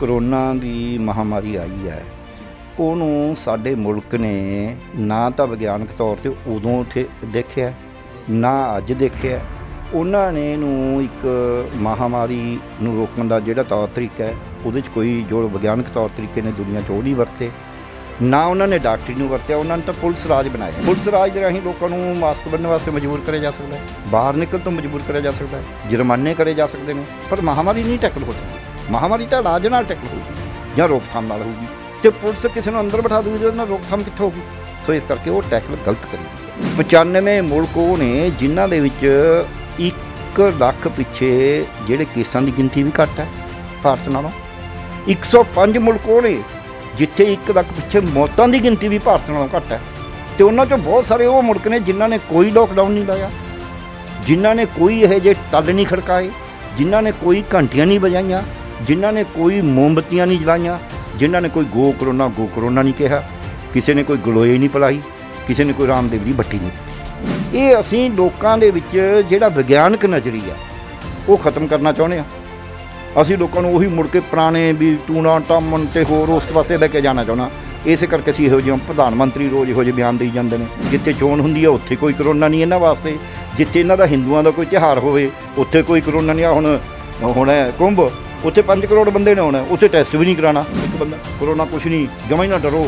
corona ਦੀ ਮਹਾਮਾਰੀ ਆਈ ਹੈ ਉਹਨੂੰ ਸਾਡੇ ਮੁਲਕ ਨੇ ਨਾ ਤਾਂ ਵਿਗਿਆਨਕ ਤੌਰ ਤੇ ਉਦੋਂ ਉੱਥੇ ਦੇਖਿਆ ਨਾ ਅੱਜ ਦੇਖਿਆ ਉਹਨਾਂ ਨੇ ਇਹਨੂੰ ਇੱਕ ਮਹਾਮਾਰੀ ਨੂੰ ਰੋਕਣ ਦਾ ਜਿਹੜਾ ਤੌਰ ਤਰੀਕਾ ਹੈ ਉਹਦੇ 'ਚ ਕੋਈ ਜੋ ਵਿਗਿਆਨਕ ਤੌਰ ਤਰੀਕੇ ਨੇ ਦੁਨੀਆ 'ਚ ਉਹ ਨਹੀਂ ਵਰਤੇ ਨਾ ਉਹਨਾਂ ਨੇ ਡਾਕਟਰੀ ਨੂੰ ਵਰਤਿਆ ਉਹਨਾਂ ਨੇ ਤਾਂ ਪੁਲਿਸ ਰਾਜ ਬਣਾਇਆ ਪੁਲਿਸ ਰਾਜ ਦੇ ਰਾਹੀਂ ਲੋਕਾਂ ਨੂੰ ਮਾਸਕ ਬੰਨਣ ਵਾਸਤੇ ਮਜਬੂਰ ਕਰਿਆ ਜਾ ਸਕਦਾ ਹੈ ਬਾਹਰ ਨਿਕਲਣ ਤੋਂ ਮਜਬੂਰ ਕਰਿਆ ਜਾ ਸਕਦਾ ਹੈ ਜੁਰਮਾਨੇ ਕਰੇ ਜਾ ਸਕਦੇ ਨੇ ਪਰ ਮਹਾਮਾਰੀ ਨਹੀਂ ਟੈਕਲ ਹੋ ਸਕਦੀ ਮਹਾਮਾਰੀ ਤਾਂ ਰਾਜ ਨਾਲ ਟਿਕ ਹੋਊਗੀ ਜਾਂ ਰੋਕਥਾਮ ਨਾਲ ਹੋਊਗੀ ਤੇ ਪੁਲਿਸ ਕਿਸੇ ਨੂੰ ਅੰਦਰ ਬਿਠਾ ਦੂਗੀ ਜੇ ਉਹਨਾਂ ਰੋਕਥਾਮ ਕਿੱਥੋਂ ਹੋਊਗੀ ਸੋ ਇਸ ਕਰਕੇ ਉਹ ਟੈਕਲ ਗਲਤ ਕਰੀ 95 ਮੁਲਕ ਉਹ ਨੇ ਜਿਨ੍ਹਾਂ ਦੇ ਵਿੱਚ 1 ਲੱਖ ਪਿੱਛੇ ਜਿਹੜੇ ਕੇਸਾਂ ਦੀ ਗਿਣਤੀ ਵੀ ਘੱਟ ਹੈ ਭਾਰਤ ਨਾਲੋਂ 105 ਮੁਲਕ ਉਹ ਨੇ ਜਿੱਥੇ 1 ਲੱਖ ਪਿੱਛੇ ਮੌਤਾਂ ਦੀ ਗਿਣਤੀ ਵੀ ਭਾਰਤ ਨਾਲੋਂ ਘੱਟ ਹੈ ਤੇ ਉਹਨਾਂ ਚੋਂ ਬਹੁਤ ਸਾਰੇ ਉਹ ਮੁਲਕ ਨੇ ਜਿਨ੍ਹਾਂ ਨੇ ਕੋਈ ਲੋਕਡਾਊਨ ਨਹੀਂ ਲਾਇਆ ਜਿਨ੍ਹਾਂ ਨੇ ਕੋਈ ਇਹ ਜੇ ਟੱਲ ਨਹੀਂ ਖੜਕਾਏ ਜਿਨ੍ਹਾਂ ਨੇ ਕੋਈ ਘੰਟੀਆਂ ਨਹੀਂ ਵਜਾਈਆਂ ਜਿਨ੍ਹਾਂ ਨੇ ਕੋਈ ਮੋਮਬਤੀਆਂ ਨਹੀਂ ਜਲਾਈਆਂ ਜਿਨ੍ਹਾਂ ਨੇ ਕੋਈ ਗੋ ਕਰੋਨਾ ਗੋ ਕਰੋਨਾ ਨਹੀਂ ਕਿਹਾ ਕਿਸੇ ਨੇ ਕੋਈ ਗਲੋਏ ਨਹੀਂ ਪਲਾਈ ਕਿਸੇ ਨੇ ਕੋਈ ਰਾਮਦੇਵ ਦੀ ਬੱਟੀ ਨਹੀਂ ਇਹ ਅਸੀਂ ਲੋਕਾਂ ਦੇ ਵਿੱਚ ਜਿਹੜਾ ਵਿਗਿਆਨਕ ਨਜ਼ਰੀਆ ਉਹ ਖਤਮ ਕਰਨਾ ਚਾਹੁੰਦੇ ਆ ਅਸੀਂ ਲੋਕਾਂ ਨੂੰ ਉਹੀ ਮੁੜ ਕੇ ਪੁਰਾਣੇ ਵੀ ਟੂਣਾ ਟਾਮਨ ਤੇ ਹੋਰ ਉਸ ਪਾਸੇ ਲੈ ਕੇ ਜਾਣਾ ਚਾਹੁੰਦਾ ਇਸੇ ਕਰਕੇ ਅਸੀਂ ਇਹੋ ਜਿਹੇ ਪ੍ਰਧਾਨ ਮੰਤਰੀ ਰੋਜ਼ ਇਹੋ ਜਿਹੇ ਬਿਆਨ ਦੇਈ ਜਾਂਦੇ ਨੇ ਜਿੱਥੇ ਚੋਣ ਹੁੰਦੀ ਹੈ ਉੱਥੇ ਕੋਈ ਕਰੋਨਾ ਨਹੀਂ ਇਹਨਾਂ ਵਾਸਤੇ ਜਿੱਥੇ ਇਹਨਾਂ ਦਾ ਹਿੰਦੂਆਂ ਦਾ ਕੋਈ ਤਿਹਾਰ ਹੋਵੇ ਉੱਥੇ ਕੋਈ ਕਰੋਨਾ ਨਹੀਂ ਆ ਹੁਣ ਹੁਣ ਕੁੰਭ ਉੱਥੇ 5 ਕਰੋੜ ਬੰਦੇ ਨੇ ਆਉਣਾ ਉੱਥੇ ਟੈਸਟ ਵੀ ਨਹੀਂ ਕਰਾਣਾ ਇੱਕ ਬੰਦਾ ਕਰੋਨਾ ਕੁਛ ਨਹੀਂ ਹੀ ਨਾ ਡਰੋ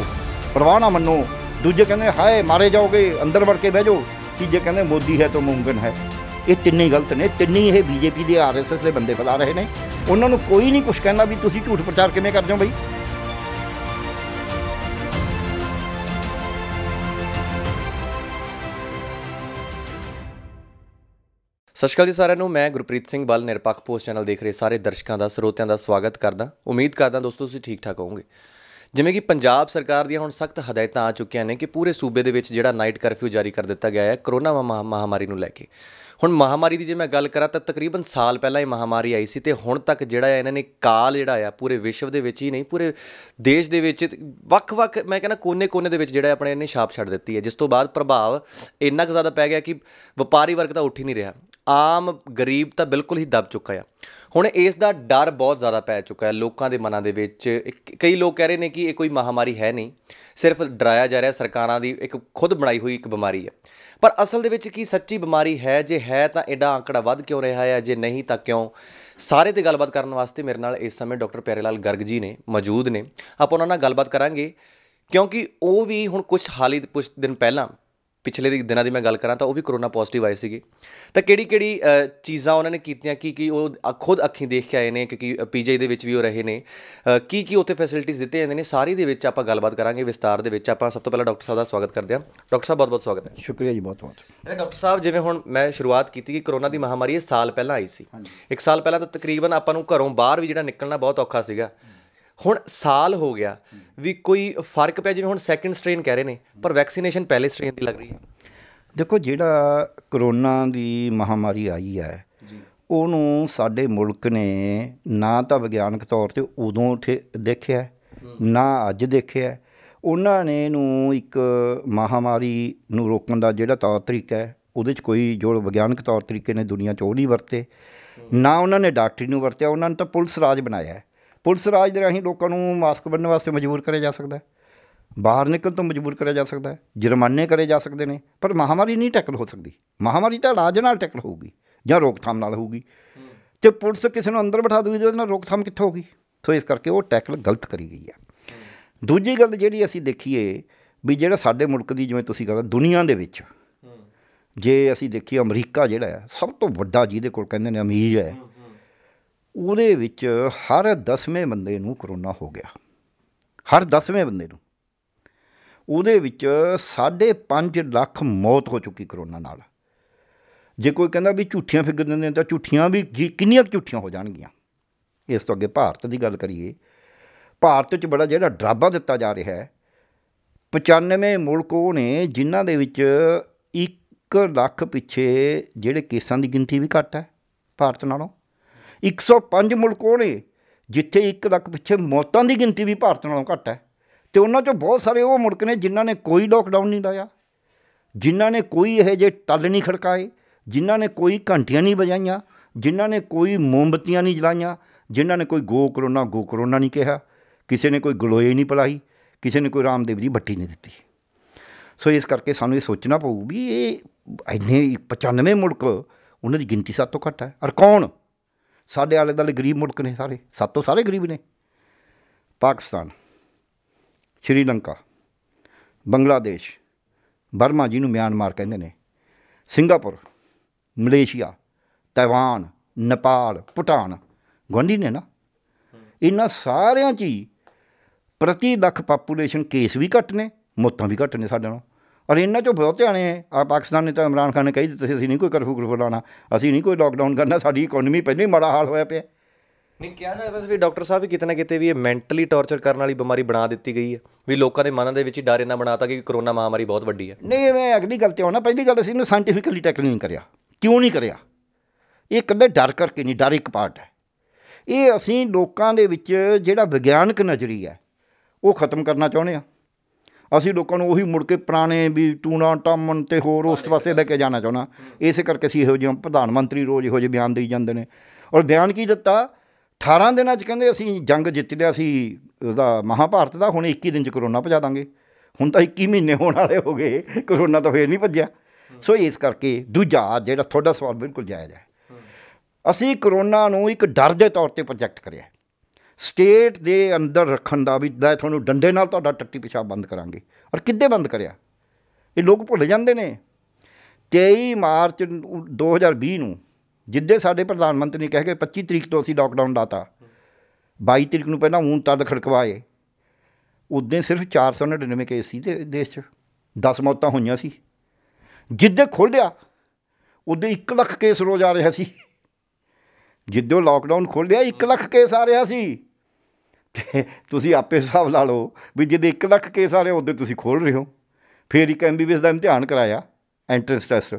ਪਰਵਾਹ ਨਾ ਮੰਨੋ ਦੂਜੇ ਕਹਿੰਦੇ ਹਾਏ ਮਾਰੇ ਜਾਓਗੇ ਅੰਦਰ ਵੜ ਕੇ ਬਹਿ ਜਾਓ ਤੀਜੇ ਕਹਿੰਦੇ ਮੋਦੀ ਹੈ ਤਾਂ ਮੁਮਕਿਨ ਹੈ ਇਹ ਤਿੰਨੇ ਗਲਤ ਨੇ ਤਿੰਨੇ ਇਹ ਬੀਜੇਪੀ ਦੇ ਆਰਐਸਐਸ ਦੇ ਬੰਦੇ ਫਲਾ ਰਹੇ ਨੇ ਉਹਨਾਂ ਨੂੰ ਕੋਈ ਨਹੀਂ ਕੁਝ ਕਹਿੰਦਾ ਵੀ ਤੁਸੀਂ ਝੂਠ ਪ੍ਰਚਾਰ ਕਿਵੇਂ ਕਰਦੇ ਹੋ ਬਈ ਸਤਿ ਸ਼੍ਰੀ ਅਕਾਲ ਜੀ ਸਾਰਿਆਂ ਨੂੰ ਮੈਂ ਗੁਰਪ੍ਰੀਤ ਸਿੰਘ ਬਲ ਨਿਰਪੱਖ ਪੋਸਟ ਚੈਨਲ ਦੇਖ ਰਹੇ ਸਾਰੇ ਦਰਸ਼ਕਾਂ ਦਾ ਸਰੋਤਿਆਂ ਦਾ ਸਵਾਗਤ ਕਰਦਾ ਉਮੀਦ ਕਰਦਾ ਦੋਸਤੋ ਤੁਸੀਂ ਠੀਕ ਠਾਕ ਹੋਵੋਗੇ ਜਿਵੇਂ ਕਿ ਪੰਜਾਬ ਸਰਕਾਰ ਦੀਆਂ ਹੁਣ ਸਖਤ ਹਦਾਇਤਾਂ ਆ ਚੁੱਕੀਆਂ ਨੇ ਕਿ ਪੂਰੇ ਸੂਬੇ ਦੇ ਵਿੱਚ ਜਿਹੜਾ ਨਾਈਟ ਕਰਫਿਊ ਜਾਰੀ ਕਰ ਦਿੱਤਾ ਗਿਆ ਹੈ ਕਰੋਨਾ ਮਹਾਮਾਰੀ ਨੂੰ ਲੈ ਕੇ ਹੁਣ ਮਹਾਮਾਰੀ ਦੀ ਜੇ ਮੈਂ ਗੱਲ ਕਰਾਂ ਤਾਂ ਤਕਰੀਬਨ ਸਾਲ ਪਹਿਲਾਂ ਇਹ ਮਹਾਮਾਰੀ ਆਈ ਸੀ ਤੇ ਹੁਣ ਤੱਕ ਜਿਹੜਾ ਇਹਨਾਂ ਨੇ ਕਾਲ ਜਿਹੜਾ ਆ ਪੂਰੇ ਵਿਸ਼ਵ ਦੇ ਵਿੱਚ ਹੀ ਨਹੀਂ ਪੂਰੇ ਦੇਸ਼ ਦੇ ਵਿੱਚ ਵੱਖ-ਵੱਖ ਮੈਂ ਕਹਿੰਦਾ ਕੋਨੇ-ਕੋਨੇ ਦੇ ਵਿੱਚ ਜਿਹੜਾ ਆਪਣੇ ਇਹਨੇ ਛਾਪ ਛੱਡ ਦਿੱਤੀ ਹੈ ਜਿਸ ਤੋਂ ਬਾਅਦ ਪ੍ਰਭਾਵ ਇੰਨਾ ਕੁ ਜ਼ਿਆਦਾ ਪੈ ਗਿਆ ਕਿ ਵਪਾਰੀ ਵਰਗ ਤਾਂ ਉੱਠ ਹੀ ਨਹੀਂ ਰਿਹਾ ਆਮ ਗਰੀਬ ਤਾਂ ਬਿਲਕੁਲ ਹੀ ਦਬ ਚੁੱਕਾ ਆ ਹੁਣ ਇਸ ਦਾ ਡਰ ਬਹੁਤ ਜ਼ਿਆਦਾ ਪੈ ਚੁੱਕਾ ਹੈ ਲੋਕਾਂ ਦੇ ਮਨਾਂ ਦੇ ਵਿੱਚ ਕਈ ਲੋਕ ਕਹਿ ਰਹੇ ਨੇ ਕਿ ਇਹ ਕੋਈ ਮਹਾਮਾਰੀ ਹੈ ਨਹੀਂ ਸਿਰਫ ਡਰਾਇਆ ਜਾ ਰਿਹਾ ਸਰਕਾਰਾਂ ਦੀ ਇੱਕ ਖੁਦ ਬਣਾਈ ਹੋਈ ਇੱਕ ਬਿਮਾਰੀ ਹੈ ਪਰ ਅਸਲ ਦੇ ਵਿੱਚ ਕੀ ਸੱਚੀ ਬਿਮਾਰੀ ਹੈ ਜੇ ਹੈ ਤਾਂ ਐਡਾ ਅੰਕੜਾ ਵੱਧ ਕਿਉਂ ਰਿਹਾ ਹੈ ਜੇ ਨਹੀਂ ਤਾਂ ਕਿਉਂ ਸਾਰੇ ਤੇ ਗੱਲਬਾਤ ਕਰਨ ਵਾਸਤੇ ਮੇਰੇ ਨਾਲ ਇਸ ਸਮੇਂ ਡਾਕਟਰ ਪਿਆਰੇਲਾਲ ਗਰਗ ਜੀ ਨੇ ਮੌਜੂਦ ਨੇ ਆਪਾਂ ਉਹਨਾਂ ਨਾਲ ਗੱਲਬਾਤ ਕਰਾਂਗੇ ਕਿਉਂਕਿ ਉਹ ਵੀ ਹੁਣ ਕੁਝ ਹਾਲੀ ਕੁਝ ਦਿਨ ਪਹਿਲਾਂ ਪਿਛਲੇ ਦੇ ਦਿਨਾਂ ਦੀ ਮੈਂ ਗੱਲ ਕਰਾਂ ਤਾਂ ਉਹ ਵੀ ਕਰੋਨਾ ਪੋਜ਼ਿਟਿਵ ਆਏ ਸੀਗੇ ਤਾਂ ਕਿਹੜੀ ਕਿਹੜੀ ਚੀਜ਼ਾਂ ਉਹਨਾਂ ਨੇ ਕੀਤੀਆਂ ਕੀ ਕੀ ਉਹ ਖੁਦ ਅੱਖੀਂ ਦੇਖ ਕੇ ਆਏ ਨੇ ਕਿਉਂਕਿ ਪੀਜੀ ਦੇ ਵਿੱਚ ਵੀ ਉਹ ਰਹੇ ਨੇ ਕੀ ਕੀ ਉੱਥੇ ਫੈਸਿਲਿਟੀਆਂ ਦਿੱਤੇ ਜਾਂਦੇ ਨੇ ਸਾਰੀ ਦੇ ਵਿੱਚ ਆਪਾਂ ਗੱਲਬਾਤ ਕਰਾਂਗੇ ਵਿਸਤਾਰ ਦੇ ਵਿੱਚ ਆਪਾਂ ਸਭ ਤੋਂ ਪਹਿਲਾਂ ਡਾਕਟਰ ਸਾਹਿਬ ਦਾ ਸਵਾਗਤ ਕਰਦੇ ਹਾਂ ਡਾਕਟਰ ਸਾਹਿਬ ਬਹੁਤ-ਬਹੁਤ ਸਵਾਗਤ ਹੈ ਸ਼ੁਕਰੀਆ ਜੀ ਬਹੁਤ-ਬਹੁਤ ਡਾਕਟਰ ਸਾਹਿਬ ਜਿਵੇਂ ਹੁਣ ਮੈਂ ਸ਼ੁਰੂਆਤ ਕੀਤੀ ਕਿ ਕਰੋਨਾ ਦੀ ਮਹਾਮਾਰੀ ਇਹ ਸਾਲ ਪਹਿਲਾਂ ਆਈ ਸੀ ਇੱਕ ਸਾਲ ਪਹਿਲਾਂ ਤਾਂ ਤਕਰੀਬਨ ਆਪਾਂ ਨੂੰ ਘਰੋਂ ਬਾਹਰ ਵੀ ਜਿਹੜਾ ਨਿਕਲਣਾ ਬਹੁਤ ਔਖਾ ਸੀਗਾ ਹੁਣ ਸਾਲ ਹੋ ਗਿਆ ਵੀ ਕੋਈ ਫਰਕ ਪਿਆ ਜਿਵੇਂ ਹੁਣ ਸੈਕੰਡ ਸਟ੍ਰੇਨ ਕਹਿ ਰਹੇ ਨੇ ਪਰ ਵੈਕਸੀਨੇਸ਼ਨ ਪਹਿਲੇ ਸਟ੍ਰੇਨ ਦੀ ਲੱਗ ਰਹੀ ਹੈ ਦੇਖੋ ਜਿਹੜਾ ਕਰੋਨਾ ਦੀ ਮਹਾਮਾਰੀ ਆਈ ਹੈ ਉਹਨੂੰ ਸਾਡੇ ਮੁਲਕ ਨੇ ਨਾ ਤਾਂ ਵਿਗਿਆਨਕ ਤੌਰ ਤੇ ਉਦੋਂ ਦੇਖਿਆ ਨਾ ਅੱਜ ਦੇਖਿਆ ਉਹਨਾਂ ਨੇ ਇਹਨੂੰ ਇੱਕ ਮਹਾਮਾਰੀ ਨੂੰ ਰੋਕਣ ਦਾ ਜਿਹੜਾ ਤੌਰ ਤਰੀਕਾ ਹੈ ਉਹਦੇ 'ਚ ਕੋਈ ਜੋ ਵਿਗਿਆਨਕ ਤੌਰ ਤਰੀਕੇ ਨੇ ਦੁਨੀਆ 'ਚ ਉਹ ਨਹੀਂ ਵਰਤੇ ਨਾ ਉਹਨਾਂ ਨੇ ਡਾਕਟਰੀ ਨੂੰ ਵਰਤਿਆ ਉਹਨਾਂ ਨੇ ਤਾਂ ਪੁਲਿਸ ਰਾਜ ਬਣਾਇਆ ਪੁਲਿਸ ਰਾਜ ਦੇ ਰਾਹੀਂ ਲੋਕਾਂ ਨੂੰ ਮਾਸਕ ਬੰਨਣ ਵਾਸਤੇ ਮਜਬੂਰ ਕਰਿਆ ਜਾ ਸਕਦਾ ਹੈ ਬਾਹਰ ਨਿਕਲਣ ਤੋਂ ਮਜਬੂਰ ਕਰਿਆ ਜਾ ਸਕਦਾ ਹੈ ਜੁਰਮਾਨੇ ਕਰੇ ਜਾ ਸਕਦੇ ਨੇ ਪਰ ਮਹਾਮਾਰੀ ਨਹੀਂ ਟੈਕਲ ਹੋ ਸਕਦੀ ਮਹਾਮਾਰੀ ਤਾਂ ਰਾਜ ਨਾਲ ਟੈਕਲ ਹੋਊਗੀ ਜਾਂ ਰੋਕਥਾਮ ਨਾਲ ਹੋਊਗੀ ਤੇ ਪੁਲਿਸ ਕਿਸੇ ਨੂੰ ਅੰਦਰ ਬਿਠਾ ਦੂਗੀ ਉਹਦੇ ਨਾਲ ਰੋਕਥਾਮ ਕਿੱਥੋਂ ਹੋਗੀ ਸੋ ਇਸ ਕਰਕੇ ਉਹ ਟੈਕਲ ਗਲਤ ਕਰੀ ਗਈ ਆ ਦੂਜੀ ਗੱਲ ਜਿਹੜੀ ਅਸੀਂ ਦੇਖੀਏ ਵੀ ਜਿਹੜਾ ਸਾਡੇ ਮੁਲਕ ਦੀ ਜਿਵੇਂ ਤੁਸੀਂ ਕਹਿੰਦੇ ਦੁਨੀਆ ਦੇ ਵਿੱਚ ਜੇ ਅਸੀਂ ਦੇਖੀਏ ਅਮਰੀਕਾ ਜਿਹੜਾ ਹੈ ਸਭ ਤੋਂ ਵੱਡਾ ਜਿਹਦੇ ਕੋਲ ਕਹਿੰਦੇ ਨੇ ਅਮੀਰ ਹੈ ਉਹਦੇ ਵਿੱਚ ਹਰ 10ਵੇਂ ਬੰਦੇ ਨੂੰ ਕਰੋਨਾ ਹੋ ਗਿਆ ਹਰ 10ਵੇਂ ਬੰਦੇ ਨੂੰ ਉਹਦੇ ਵਿੱਚ 5.5 ਲੱਖ ਮੌਤ ਹੋ ਚੁੱਕੀ ਕਰੋਨਾ ਨਾਲ ਜੇ ਕੋਈ ਕਹਿੰਦਾ ਵੀ ਝੂਠੀਆਂ ਫਿਗਰ ਦਿੰਦੇ ਨੇ ਤਾਂ ਝੂਠੀਆਂ ਵੀ ਕਿੰਨੀਆਂ ਝੂਠੀਆਂ ਹੋ ਜਾਣਗੀਆਂ ਇਸ ਤੋਂ ਅੱਗੇ ਭਾਰਤ ਦੀ ਗੱਲ ਕਰੀਏ ਭਾਰਤ ਵਿੱਚ ਬੜਾ ਜਿਹੜਾ ਡਰਾਬਾ ਦਿੱਤਾ ਜਾ ਰਿਹਾ ਹੈ 95 ਮੁਲਕ ਉਹ ਨੇ ਜਿਨ੍ਹਾਂ ਦੇ ਵਿੱਚ 1 ਲੱਖ ਪਿੱਛੇ ਜਿਹੜੇ ਕੇਸਾਂ ਦੀ ਗਿਣਤੀ ਵੀ ਘੱਟ ਹੈ ਭਾਰਤ ਨਾਲੋਂ 105 ਮੁਲਕ ਉਹ ਨੇ ਜਿੱਥੇ 1 ਲੱਖ ਪਿੱਛੇ ਮੌਤਾਂ ਦੀ ਗਿਣਤੀ ਵੀ ਭਾਰਤ ਨਾਲੋਂ ਘੱਟ ਹੈ ਤੇ ਉਹਨਾਂ ਚੋਂ ਬਹੁਤ ਸਾਰੇ ਉਹ ਮੁਲਕ ਨੇ ਜਿਨ੍ਹਾਂ ਨੇ ਕੋਈ ਲੋਕਡਾਊਨ ਨਹੀਂ ਲਾਇਆ ਜਿਨ੍ਹਾਂ ਨੇ ਕੋਈ ਇਹ ਜੇ ਟੱਲ ਨਹੀਂ ਖੜਕਾਏ ਜਿਨ੍ਹਾਂ ਨੇ ਕੋਈ ਘੰਟੀਆਂ ਨਹੀਂ ਵਜਾਈਆਂ ਜਿਨ੍ਹਾਂ ਨੇ ਕੋਈ ਮੋਮਬਤੀਆਂ ਨਹੀਂ ਜਲਾਈਆਂ ਜਿਨ੍ਹਾਂ ਨੇ ਕੋਈ ਗੋ ਕਰੋਨਾ ਗੋ ਕਰੋਨਾ ਨਹੀਂ ਕਿਹਾ ਕਿਸੇ ਨੇ ਕੋਈ ਗਲੋਏ ਨਹੀਂ ਪਲਾਈ ਕਿਸੇ ਨੇ ਕੋਈ ਰਾਮਦੇਵ ਦੀ ਬੱਟੀ ਨਹੀਂ ਦਿੱਤੀ ਸੋ ਇਸ ਕਰਕੇ ਸਾਨੂੰ ਇਹ ਸੋਚਣਾ ਪਊ ਵੀ ਇਹ ਇੰਨੇ 95 ਮੁਲਕ ਉਹਨਾਂ ਦੀ ਗਿਣਤੀ ਸਾਤੋਂ ਘੱਟ ਹੈ ਔਰ ਕੌਣ ਸਾਡੇ ਆਲੇ ਦਾਲੇ ਗਰੀਬ ਮੁਲਕ ਨੇ ਸਾਰੇ ਸਾਤੋਂ ਸਾਰੇ ਗਰੀਬ ਨੇ ਪਾਕਿਸਤਾਨ ਲੰਕਾ ਬੰਗਲਾਦੇਸ਼ ਬਰਮਾ ਜਿਹਨੂੰ ਮਿਆਂਮਾਰ ਕਹਿੰਦੇ ਨੇ Singapore Malaysia Taiwan Nepal Bhutan ਗੁੰਡੀ ਨੇ ਨਾ ਇਹਨਾਂ ਸਾਰਿਆਂ 'ਚ ਹੀ ਪ੍ਰਤੀ ਲੱਖ ਪਾਪੂਲੇਸ਼ਨ ਕੇਸ ਵੀ ਘਟਨੇ ਨੇ ਮੌਤਾਂ ਵੀ ਘਟਨੇ ਨੇ ਸਾਡੇ ਨਾਲ ਔਰ ਇਹਨਾਂ ਚੋਂ ਬਹੁਤ ਆਣੇ ਆ ਪਾਕਿਸਤਾਨ ਨੇ ਤਾਂ ਇਮਰਾਨ ਖਾਨ ਨੇ ਕਹੀ ਦਿੱਤਾ ਸੀ ਅਸੀਂ ਨਹੀਂ ਕੋਈ ਕਰਫੂ ਕਰਫੂ ਲਾਣਾ ਅਸੀਂ ਨਹੀਂ ਕੋਈ ਲਾਕਡਾਊਨ ਕਰਨਾ ਸਾਡੀ ਇਕਨੋਮੀ ਪਹਿਲਾਂ ਹੀ ਮਾੜਾ ਹਾਲ ਹੋਇਆ ਪਿਆ ਨਹੀਂ ਕਿਹਾ ਜਾ ਸਕਦਾ ਸੀ ਵੀ ਡਾਕਟਰ ਸਾਹਿਬ ਵੀ ਕਿਤਨਾ ਕਿਤੇ ਵੀ ਇਹ ਮੈਂਟਲੀ ਟੌਰਚਰ ਕਰਨ ਵਾਲੀ ਬਿਮਾਰੀ ਬਣਾ ਦਿੱਤੀ ਗਈ ਹੈ ਵੀ ਲੋਕਾਂ ਦੇ ਮਨਾਂ ਦੇ ਵਿੱਚ ਹੀ ਡਰ ਇਹਨਾਂ ਬਣਾਤਾ ਕਿ ਕਰੋਨਾ ਮਹਾਮਾਰੀ ਬਹੁਤ ਵੱਡੀ ਹੈ ਨਹੀਂ ਮੈਂ ਅਗਲੀ ਗੱਲ ਤੇ ਆਉਣਾ ਪਹਿਲੀ ਗੱਲ ਅਸੀਂ ਇਹਨੂੰ ਸਾਇੰਟੀਫਿਕਲੀ ਟੈਕਲ ਨਹੀਂ ਕਰਿਆ ਕਿਉਂ ਨਹੀਂ ਕਰਿਆ ਇਹ ਕੱਲੇ ਡਰ ਕਰਕੇ ਨਹੀਂ ਡਰ ਇੱਕ ਪਾਰਟ ਹੈ ਇਹ ਅਸੀਂ ਲੋਕਾਂ ਦੇ ਵਿੱਚ ਜਿਹੜਾ ਵਿਗਿਆਨਕ ਨਜ਼ਰੀਆ ਉਹ ਖਤਮ ਕਰਨਾ ਚਾਹੁੰਦੇ ਆ ਅਸੀਂ ਲੋਕਾਂ ਨੂੰ ਉਹੀ ਮੁੜ ਕੇ ਪੁਰਾਣੇ ਵੀ ਟੂਣਾ ਟਾਮਨ ਤੇ ਹੋਰ ਉਸ ਪਾਸੇ ਲੈ ਕੇ ਜਾਣਾ ਚਾਹਣਾ ਇਸੇ ਕਰਕੇ ਅਸੀਂ ਇਹੋ ਜਿਹਾ ਪ੍ਰਧਾਨ ਮੰਤਰੀ ਰੋਜ਼ ਇਹੋ ਜਿਹੇ ਬਿਆਨ ਦੇਈ ਜਾਂਦੇ ਨੇ ਔਰ ਬਿਆਨ ਕੀ ਦਿੱਤਾ 18 ਦਿਨਾਂ 'ਚ ਕਹਿੰਦੇ ਅਸੀਂ ਜੰਗ ਜਿੱਤ ਲਿਆ ਸੀ ਉਹਦਾ ਮਹਾਭਾਰਤ ਦਾ ਹੁਣ 21 ਦਿਨ 'ਚ ਕਰੋਨਾ ਭਜਾ ਦਾਂਗੇ ਹੁਣ ਤਾਂ 21 ਮਹੀਨੇ ਹੋਣ ਵਾਲੇ ਹੋ ਗਏ ਕਰੋਨਾ ਤਾਂ ਫੇਰ ਨਹੀਂ ਭੱਜਿਆ ਸੋ ਇਸ ਕਰਕੇ ਦੂਜਾ ਜਿਹੜਾ ਤੁਹਾਡਾ ਸਵਾਲ ਬਿਲਕੁਲ ਜਾਇਜ਼ ਹੈ ਅਸੀਂ ਕਰੋਨਾ ਨੂੰ ਇੱਕ ਡਰ ਦੇ ਤੌਰ ਤੇ ਪ੍ਰੋਜੈਕਟ ਕਰਿਆ ਸਟੇਟ ਦੇ ਅੰਦਰ ਰੱਖਣ ਦਾ ਵੀ ਦਾ ਤੁਹਾਨੂੰ ਡੰਡੇ ਨਾਲ ਤੁਹਾਡਾ ਟੱਟੀ ਪਿਸ਼ਾਬ ਬੰਦ ਕਰਾਂਗੇ ਔਰ ਕਿੱਦੇ ਬੰਦ ਕਰਿਆ ਇਹ ਲੋਕ ਭੁੱਲ ਜਾਂਦੇ ਨੇ 23 ਮਾਰਚ 2020 ਨੂੰ ਜਿੱਦੇ ਸਾਡੇ ਪ੍ਰਧਾਨ ਮੰਤਰੀ ਨੇ ਕਹਿ ਕੇ 25 ਤਰੀਕ ਤੋਂ ਅਸੀਂ ਲਾਕਡਾਊਨ ਲਾਤਾ 22 ਤਰੀਕ ਨੂੰ ਪਹਿਲਾਂ ਹੁਣ ਤੱਕ ਖੜਕਵਾਏ ਉਦੋਂ ਸਿਰਫ 499 ਕੇਸ ਸੀ ਤੇ ਦੇਸ਼ 'ਚ 10 ਮੌਤਾਂ ਹੋਈਆਂ ਸੀ ਜਿੱਦੇ ਖੋਲਿਆ ਉਦੋਂ 1 ਲੱਖ ਕੇਸ ਰੋਜ਼ ਆ ਰਿਹਾ ਸੀ ਜਿੱਦੋਂ ਲਾਕਡਾਊਨ ਖੋਲਿਆ 1 ਲੱਖ ਕੇਸ ਆ ਰਿਹਾ ਸੀ ਤੇ ਤੁਸੀਂ ਆਪੇ ਹਿਸਾਬ ਲਾ ਲਓ ਵੀ ਜਿਹਦੇ 1 ਲੱਖ ਕੇਸ ਆ ਰਹੇ ਉਹਦੇ ਤੁਸੀਂ ਖੋਲ ਰਹੇ ਹੋ ਫਿਰ ਇੱਕ ਐਮਬੀਬੀਐਸ ਦਾ ਇਮਤਿਹਾਨ ਕਰਾਇਆ ਐਂਟਰੈਂਸ ਟੈਸਟ